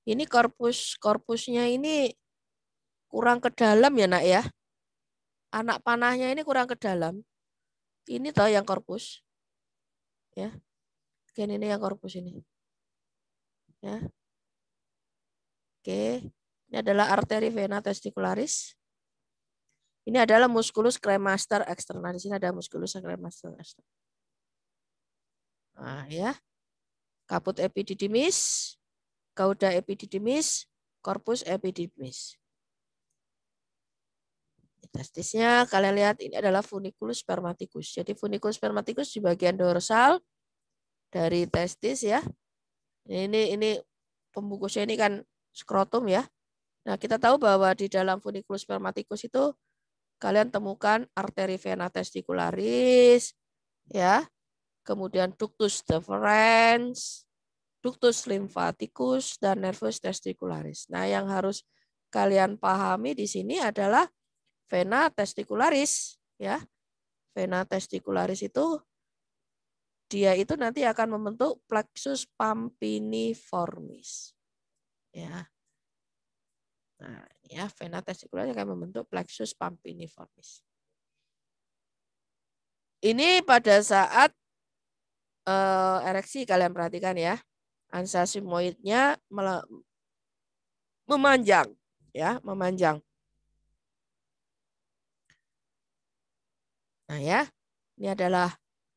Ini korpus korpusnya ini kurang ke dalam ya, Nak ya. Anak panahnya ini kurang ke dalam. Ini toh yang korpus. Ya. Gen ini yang korpus ini. Ya. Oke. Ini adalah arteri vena testicularis. Ini adalah musculus cremaster eksternal. Di sini ada musculus cremaster eksternal. Nah, ya. Kaput epididymis, kauda epididymis, corpus epididymis. Testisnya kalian lihat ini adalah funiculus spermaticus. Jadi funiculus spermaticus di bagian dorsal dari testis ya. Ini ini pembungkusnya ini kan skrotum ya. Nah, kita tahu bahwa di dalam funiculus spermaticus itu kalian temukan arteri vena testicularis ya kemudian ductus deferens, ductus limfaticus, dan nervus testicularis. Nah, yang harus kalian pahami di sini adalah vena testicularis, ya. Vena testicularis itu dia itu nanti akan membentuk plexus pampiniformis. Ya. Nah, ya vena testicularis akan membentuk plexus pampiniformis. Ini pada saat uh, ereksi kalian perhatikan ya. Ansa sigmoidnya memanjang ya, memanjang. Nah ya, ini adalah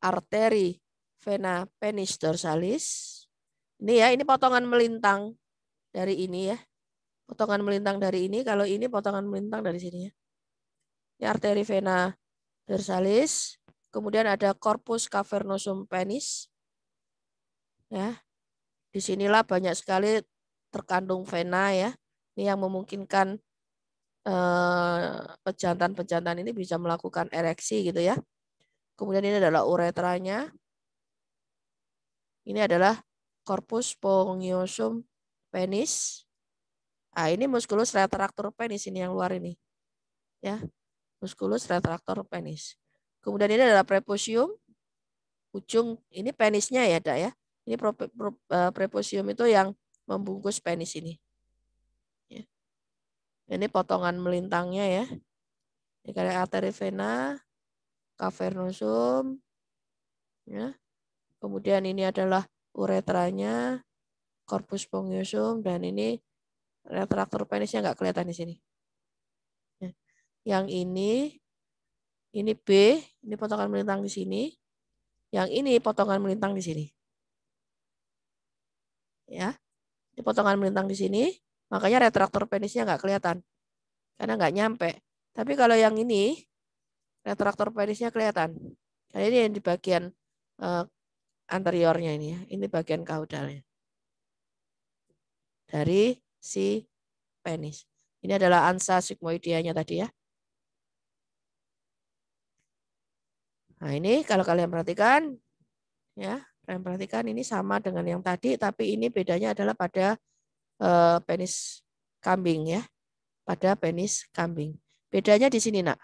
arteri vena penis dorsalis. Ini ya, ini potongan melintang dari ini ya. Potongan melintang dari ini, kalau ini potongan melintang dari sini ya. Ini arteri vena dorsalis. Kemudian ada corpus cavernosum penis. Ya. Disinilah banyak sekali terkandung vena ya. Ini yang memungkinkan eh, pejantan-pejantan eh, ini bisa melakukan ereksi gitu ya. Kemudian ini adalah uretranya. Ini adalah corpus spongiosum penis. Ah, ini musculus retraktor penis ini yang luar ini. Ya. Musculus retraktor penis. Kemudian ini adalah preposium, ujung ini penisnya ya, dak ya. Ini eh, preposium itu yang membungkus penis ini. Ya. Ini potongan melintangnya ya. Ini karya arteri vena, cavernosum, ya. Kemudian ini adalah uretranya, corpus spongiosum, dan ini retraktor penisnya nggak kelihatan di sini. Ya. Yang ini ini B, ini potongan melintang di sini. Yang ini potongan melintang di sini. Ya. Ini potongan melintang di sini, makanya retraktor penisnya nggak kelihatan. Karena nggak nyampe. Tapi kalau yang ini, retraktor penisnya kelihatan. Nah, ini yang di bagian eh, anteriornya ini ya. Ini bagian kaudalnya. Dari si penis. Ini adalah ansa sigmoidianya tadi ya. Nah, ini kalau kalian perhatikan ya, kalian perhatikan ini sama dengan yang tadi tapi ini bedanya adalah pada uh, penis kambing ya. Pada penis kambing. Bedanya di sini, Nak.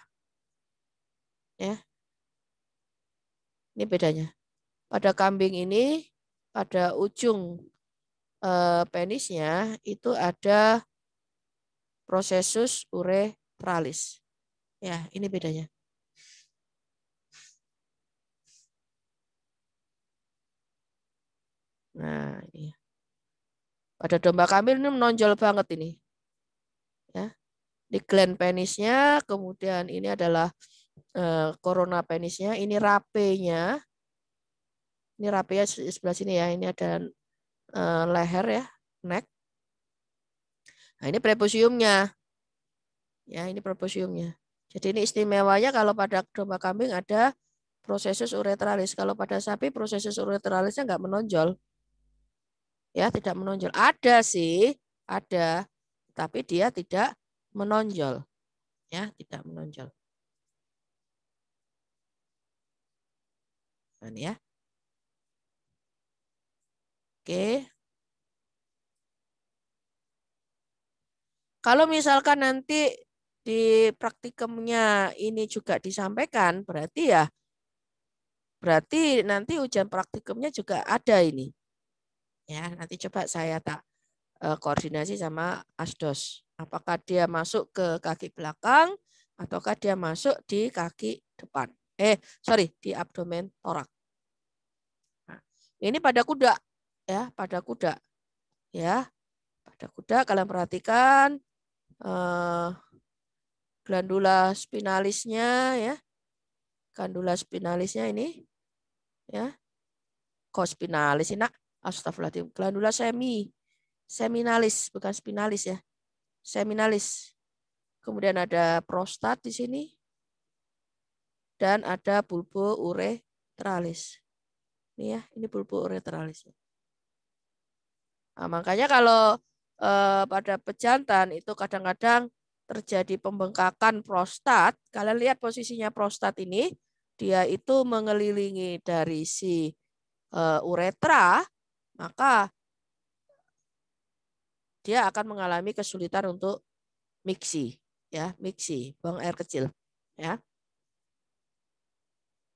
Ya. Ini bedanya. Pada kambing ini pada ujung uh, penisnya itu ada prosesus uretralis. Ya, ini bedanya. Nah, ini. Pada domba kambing ini menonjol banget ini. Ya. Di gland penisnya, kemudian ini adalah eh, corona penisnya, ini rapenya. Ini rapenya sebelah sini ya, ini ada eh, leher ya, neck. Nah, ini preposiumnya. Ya, ini preposiumnya. Jadi ini istimewanya kalau pada domba kambing ada prosesus uretralis. Kalau pada sapi prosesus uretralisnya nggak menonjol ya tidak menonjol. Ada sih, ada, tapi dia tidak menonjol, ya tidak menonjol. Dan ya. Oke. Kalau misalkan nanti di praktikumnya ini juga disampaikan, berarti ya berarti nanti ujian praktikumnya juga ada ini ya nanti coba saya tak eh, koordinasi sama asdos apakah dia masuk ke kaki belakang ataukah dia masuk di kaki depan eh sorry di abdomen torak nah, ini pada kuda ya pada kuda ya pada kuda kalian perhatikan eh, glandula spinalisnya ya glandula spinalisnya ini ya kospinalis ini nak Astagfirullahaladzim. Glandula semi, seminalis, bukan spinalis ya. Seminalis. Kemudian ada prostat di sini. Dan ada bulbo uretralis. Ini ya, ini bulbo uretralis. Nah, makanya kalau eh, pada pejantan itu kadang-kadang terjadi pembengkakan prostat, kalian lihat posisinya prostat ini, dia itu mengelilingi dari si uh, uretra maka dia akan mengalami kesulitan untuk mixi, ya, mixi, buang air kecil, ya.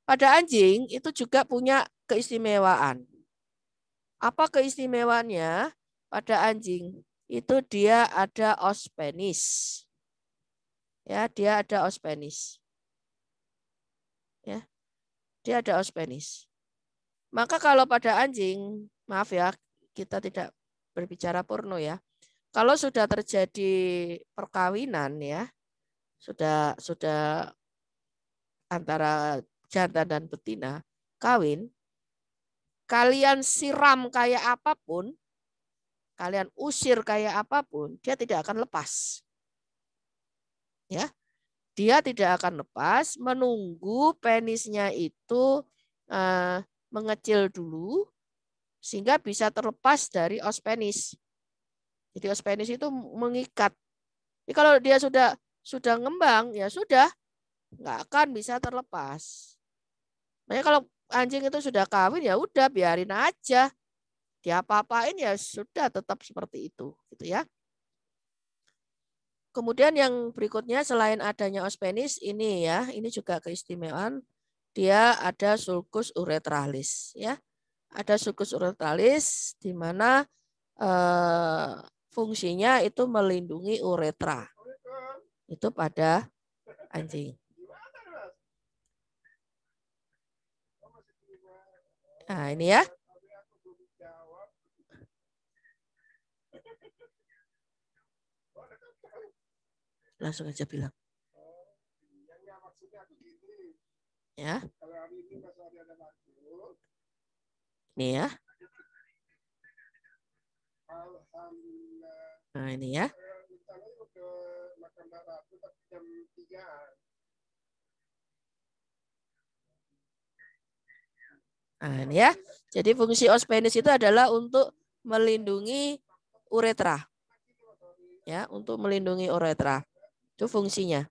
Pada anjing itu juga punya keistimewaan. Apa keistimewaannya? Pada anjing itu dia ada ospenis. Ya, dia ada ospenis. Ya. Dia ada ospenis. Maka kalau pada anjing maaf ya, kita tidak berbicara porno ya. Kalau sudah terjadi perkawinan ya, sudah sudah antara jantan dan betina kawin, kalian siram kayak apapun, kalian usir kayak apapun, dia tidak akan lepas. Ya. Dia tidak akan lepas menunggu penisnya itu eh, mengecil dulu sehingga bisa terlepas dari ospenis. Jadi ospenis itu mengikat. Jadi kalau dia sudah sudah ngembang ya sudah nggak akan bisa terlepas. Makanya kalau anjing itu sudah kawin ya udah biarin aja. Dia apa-apain ya sudah tetap seperti itu gitu ya. Kemudian yang berikutnya selain adanya ospenis ini ya, ini juga keistimewaan dia ada sulcus uretralis ya ada sulcus uretralis di mana eh, fungsinya itu melindungi uretra. Itu pada anjing. Nah, ini ya. Langsung aja bilang. Ya. Nih ya. Nah ini ya. Nah, ini ya. Jadi fungsi ospenis itu adalah untuk melindungi uretra. Ya, untuk melindungi uretra. Itu fungsinya.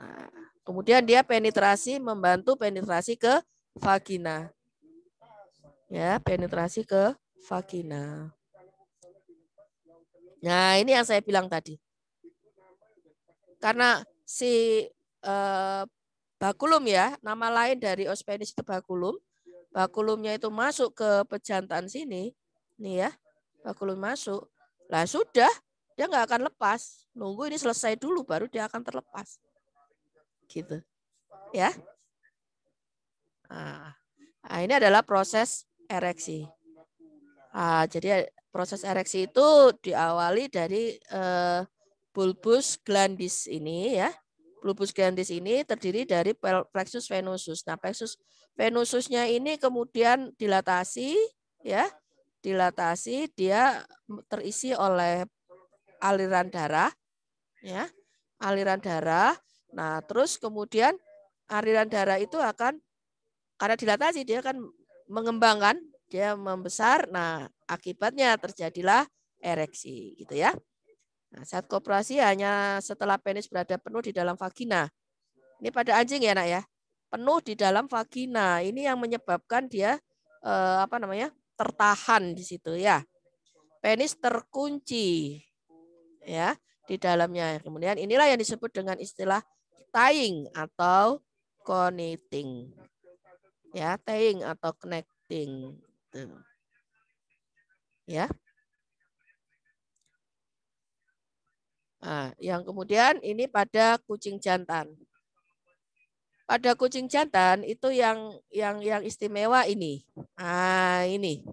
Nah, kemudian dia penetrasi membantu penetrasi ke vagina ya penetrasi ke vagina. Nah, ini yang saya bilang tadi. Karena si eh, bakulum ya, nama lain dari ospenis itu bakulum. Bakulumnya itu masuk ke pejantan sini, nih ya, bakulum masuk. Lah sudah, dia nggak akan lepas. Nunggu ini selesai dulu, baru dia akan terlepas. Gitu, ya. Nah, ini adalah proses ereksi. Ah, jadi proses ereksi itu diawali dari eh, bulbus glandis ini ya. Bulbus glandis ini terdiri dari plexus venosus. Nah, plexus venosusnya ini kemudian dilatasi ya, dilatasi dia terisi oleh aliran darah ya, aliran darah. Nah, terus kemudian aliran darah itu akan karena dilatasi dia akan mengembangkan, dia membesar. Nah, akibatnya terjadilah ereksi gitu ya. Nah, saat kooperasi hanya setelah penis berada penuh di dalam vagina. Ini pada anjing ya, Nak ya. Penuh di dalam vagina. Ini yang menyebabkan dia eh, apa namanya? tertahan di situ ya. Penis terkunci. Ya, di dalamnya. Kemudian inilah yang disebut dengan istilah tying atau koniting ya tying atau connecting Tuh. ya nah, yang kemudian ini pada kucing jantan pada kucing jantan itu yang yang yang istimewa ini ah ini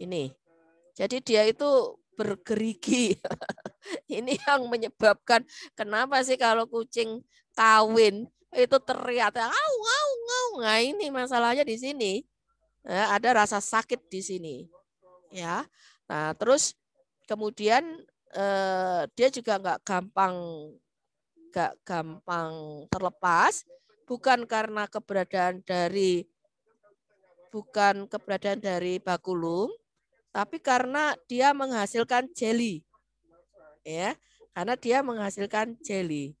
ini jadi dia itu bergerigi. ini yang menyebabkan kenapa sih kalau kucing kawin itu teriak, ngau ngau ngau Nah ini masalahnya di sini. ya, ada rasa sakit di sini. ya. Nah terus kemudian eh, dia juga nggak gampang nggak gampang terlepas bukan karena keberadaan dari bukan keberadaan dari bakulum tapi karena dia menghasilkan jelly ya karena dia menghasilkan jelly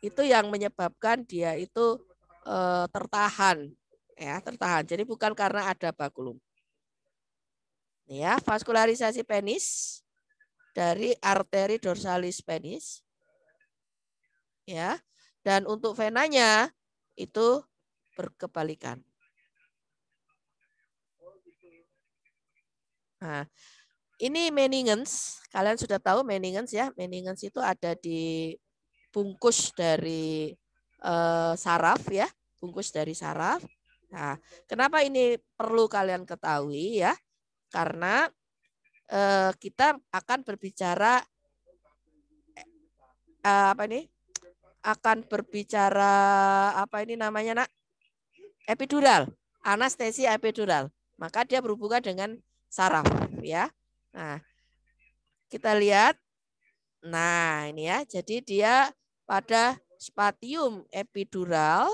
itu yang menyebabkan dia itu e, tertahan ya tertahan jadi bukan karena ada bakulum ya vaskularisasi penis dari arteri dorsalis penis ya dan untuk venanya itu berkebalikan nah ini meningens kalian sudah tahu meningens ya meningens itu ada di bungkus dari uh, saraf ya, bungkus dari saraf. Nah, kenapa ini perlu kalian ketahui ya? Karena uh, kita akan berbicara uh, apa ini? Akan berbicara apa ini namanya nak? Epidural, anestesi epidural. Maka dia berhubungan dengan saraf ya. Nah, kita lihat. Nah, ini ya. Jadi dia pada spatium epidural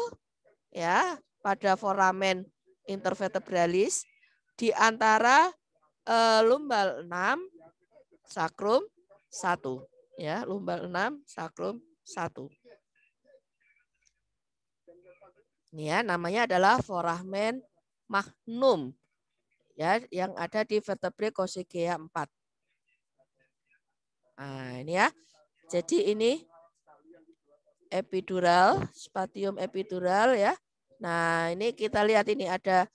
ya pada foramen intervertebralis di antara e, lumbal 6 sakrum 1 ya lumbal 6 sakrum 1 ya namanya adalah foramen magnum ya yang ada di vertebrae Cosygea 4 nah ini ya jadi ini epidural, spatium epidural ya. Nah, ini kita lihat ini ada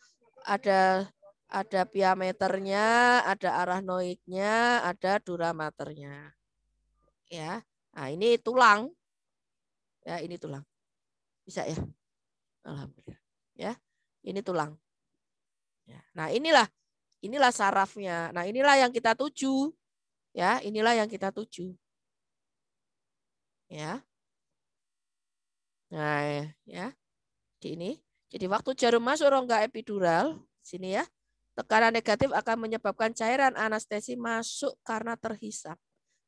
ada ada piameternya, ada arachnoidnya, ada duramaternya. Ya. Nah, ini tulang. Ya, ini tulang. Bisa ya? Alhamdulillah. Ya. Ini tulang. Ya. Nah, inilah inilah sarafnya. Nah, inilah yang kita tuju. Ya, inilah yang kita tuju. Ya. Nah, ya. Di ini. Jadi waktu jarum masuk rongga epidural, sini ya, tekanan negatif akan menyebabkan cairan anestesi masuk karena terhisap.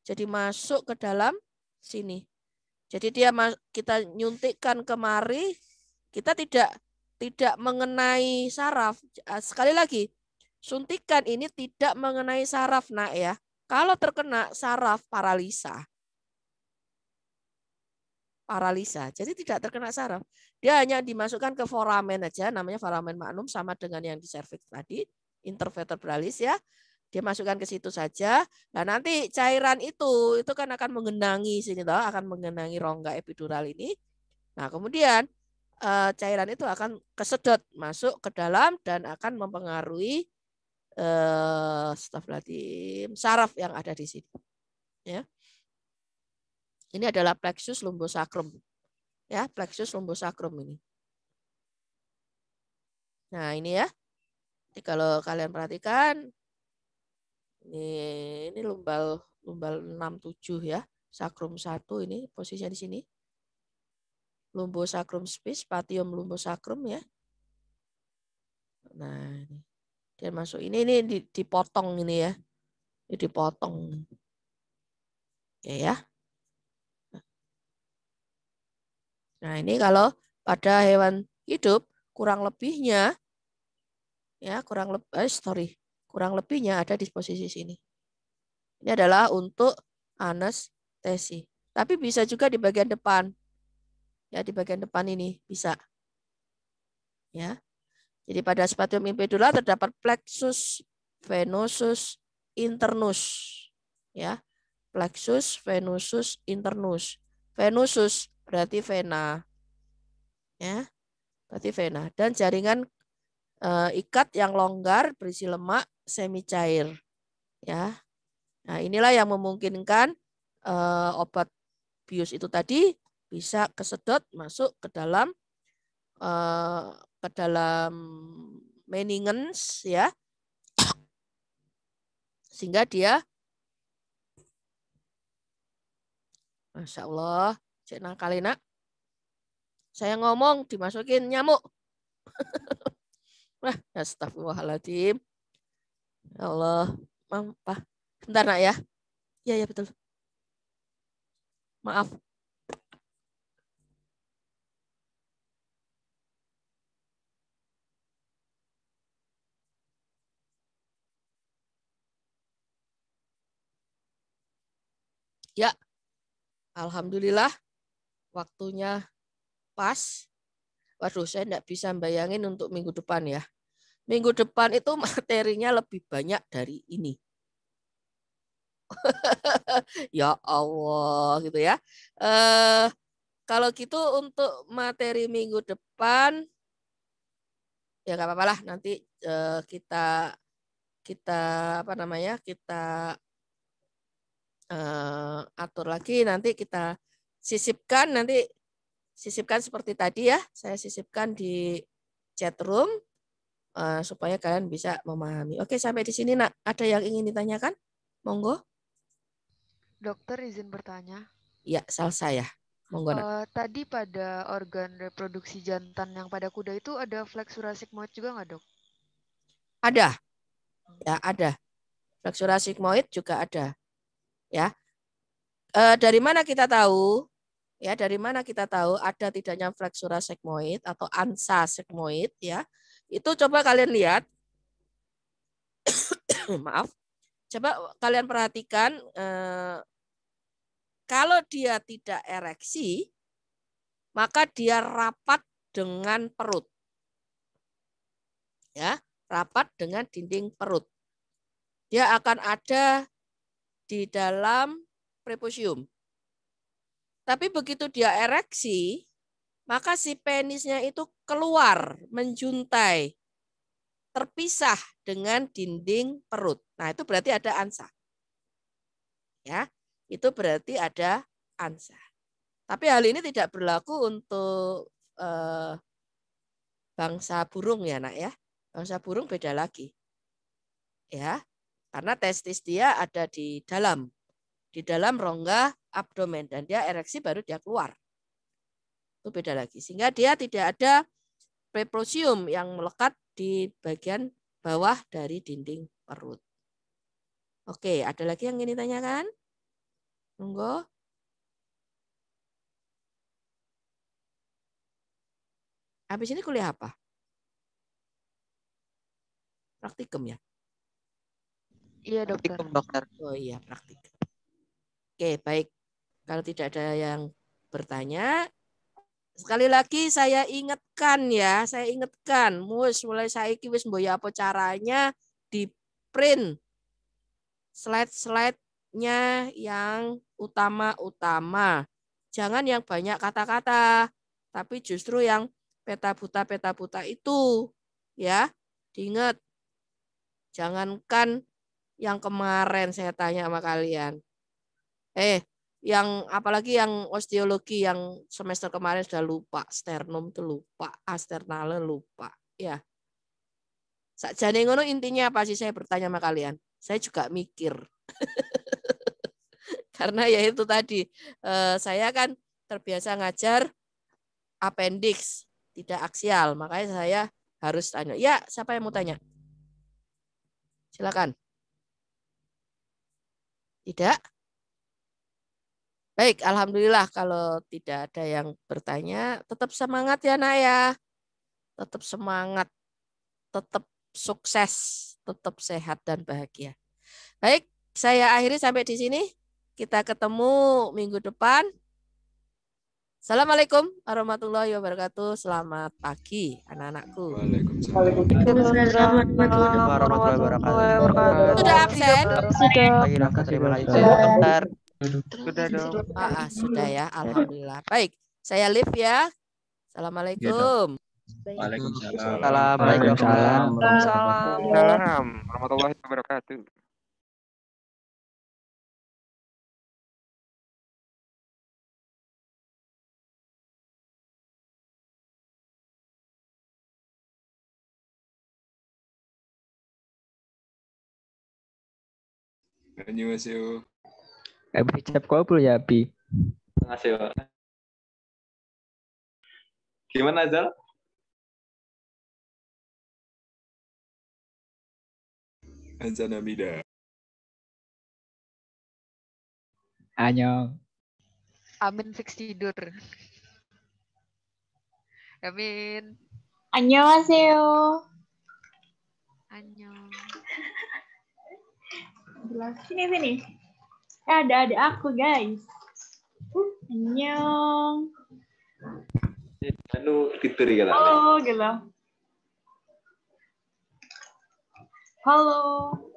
Jadi masuk ke dalam sini. Jadi dia kita nyuntikkan kemari, kita tidak tidak mengenai saraf. Ah, sekali lagi, suntikan ini tidak mengenai saraf, Nak ya. Kalau terkena saraf paralisa paralisa. Jadi tidak terkena saraf. Dia hanya dimasukkan ke foramen aja, namanya foramen magnum sama dengan yang di cervix tadi, intervertebralis ya. Dia masukkan ke situ saja. Nah, nanti cairan itu itu kan akan mengenangi sini toh, akan mengenangi rongga epidural ini. Nah, kemudian eh, cairan itu akan kesedot masuk ke dalam dan akan mempengaruhi eh, staf saraf yang ada di sini. Ya. Ini adalah plexus lumbosacrum. Ya, plexus lumbosacrum ini. Nah, ini ya. Jadi kalau kalian perhatikan ini ini lumbal lumbal 67 ya. Sakrum 1 ini posisinya di sini. Lumbosacrum spis, patium lumbosacrum ya. Nah, ini. Dia masuk ini ini dipotong ini ya. Ini dipotong. Ya ya. Nah, ini kalau pada hewan hidup kurang lebihnya ya, kurang lebih eh, sorry, kurang lebihnya ada di posisi sini. Ini adalah untuk anestesi. Tapi bisa juga di bagian depan. Ya, di bagian depan ini bisa. Ya. Jadi pada spatium impedula terdapat plexus venosus internus. Ya. Plexus venosus internus. venosus berarti vena. Ya. Berarti vena dan jaringan e, ikat yang longgar berisi lemak semi cair. Ya. Nah, inilah yang memungkinkan e, obat bius itu tadi bisa kesedot masuk ke dalam e, ke dalam meningens ya. Sehingga dia Masya Allah, Cek enak. Saya ngomong dimasukin nyamuk. Wah, astagfirullahaladzim. Ya Allah, maaf. Pak. Bentar, Nak, ya. Iya, ya, betul. Maaf. Ya, Alhamdulillah waktunya pas, waduh saya tidak bisa bayangin untuk minggu depan ya. Minggu depan itu materinya lebih banyak dari ini. ya Allah gitu ya. Eh, kalau gitu untuk materi minggu depan ya nggak apa-apa lah nanti eh, kita kita apa namanya kita eh, atur lagi nanti kita sisipkan nanti sisipkan seperti tadi ya. Saya sisipkan di chat room eh, supaya kalian bisa memahami. Oke, sampai di sini Nak, ada yang ingin ditanyakan? Monggo. Dokter izin bertanya. Ya, salsa ya. Monggo. Nak. Uh, tadi pada organ reproduksi jantan yang pada kuda itu ada fleksura sigmoid juga nggak, Dok? Ada. Ya, ada. fleksura sigmoid juga ada. Ya. uh, dari mana kita tahu? Ya, dari mana kita tahu ada tidaknya fleksura sigmoid atau ansa sigmoid ya. Itu coba kalian lihat. Maaf. Coba kalian perhatikan eh, kalau dia tidak ereksi maka dia rapat dengan perut. Ya, rapat dengan dinding perut. Dia akan ada di dalam prepusium. Tapi begitu dia ereksi, maka si penisnya itu keluar, menjuntai, terpisah dengan dinding perut. Nah, itu berarti ada ansa. Ya, itu berarti ada ansa. Tapi hal ini tidak berlaku untuk eh, bangsa burung ya, Nak ya. Bangsa burung beda lagi. Ya. Karena testis dia ada di dalam di dalam rongga abdomen dan dia ereksi baru dia keluar. Itu beda lagi. Sehingga dia tidak ada preprosium yang melekat di bagian bawah dari dinding perut. Oke, ada lagi yang ingin ditanyakan? Monggo. Habis ini kuliah apa? Praktikum ya? Iya dokter. Praktikum dokter. Oh iya praktikum. Oke baik. Kalau tidak ada yang bertanya, sekali lagi saya ingatkan ya, saya ingatkan, mus mulai saiki wis mboya apa caranya di print slide-slide-nya yang utama-utama. Jangan yang banyak kata-kata, tapi justru yang peta buta-peta buta itu ya, diingat. Jangankan yang kemarin saya tanya sama kalian. Eh, yang apalagi yang osteologi yang semester kemarin sudah lupa, sternum itu lupa, asternale lupa, ya. sajane ngono intinya apa sih saya bertanya sama kalian? Saya juga mikir. Karena ya itu tadi, eh, saya kan terbiasa ngajar appendix, tidak aksial, makanya saya harus tanya. Ya, siapa yang mau tanya? Silakan. Tidak? Baik, alhamdulillah kalau tidak ada yang bertanya, tetap semangat ya Naya, Tetap semangat, tetap sukses, tetap sehat dan bahagia. Baik, saya akhiri sampai di sini. Kita ketemu minggu depan. Assalamualaikum warahmatullahi wabarakatuh. Selamat pagi anak-anakku. Waalaikumsalam warahmatullahi wabarakatuh. Sudah absen? Sudah. Terima kasih sudah dong. Ah, ah, sudah ya, alhamdulillah. Baik, saya live ya. Iya Assalamualaikum. Waalaikumsalam. Waalaikumsalam. Waalaikumsalam. Warahmatullahi wabarakatuh. 안녕하세요. Abi cap kopul ya Abi. Makasih Pak. Gimana Zal? Azan Amida. Anyong. Amin fix tidur. Amin. 안녕하세요. 안녕. sini sini. Eh, ada ada aku, guys. Annyeong. Anu, gitu gitu. oh, gitu. Halo, gitu nih Halo, gila. Halo.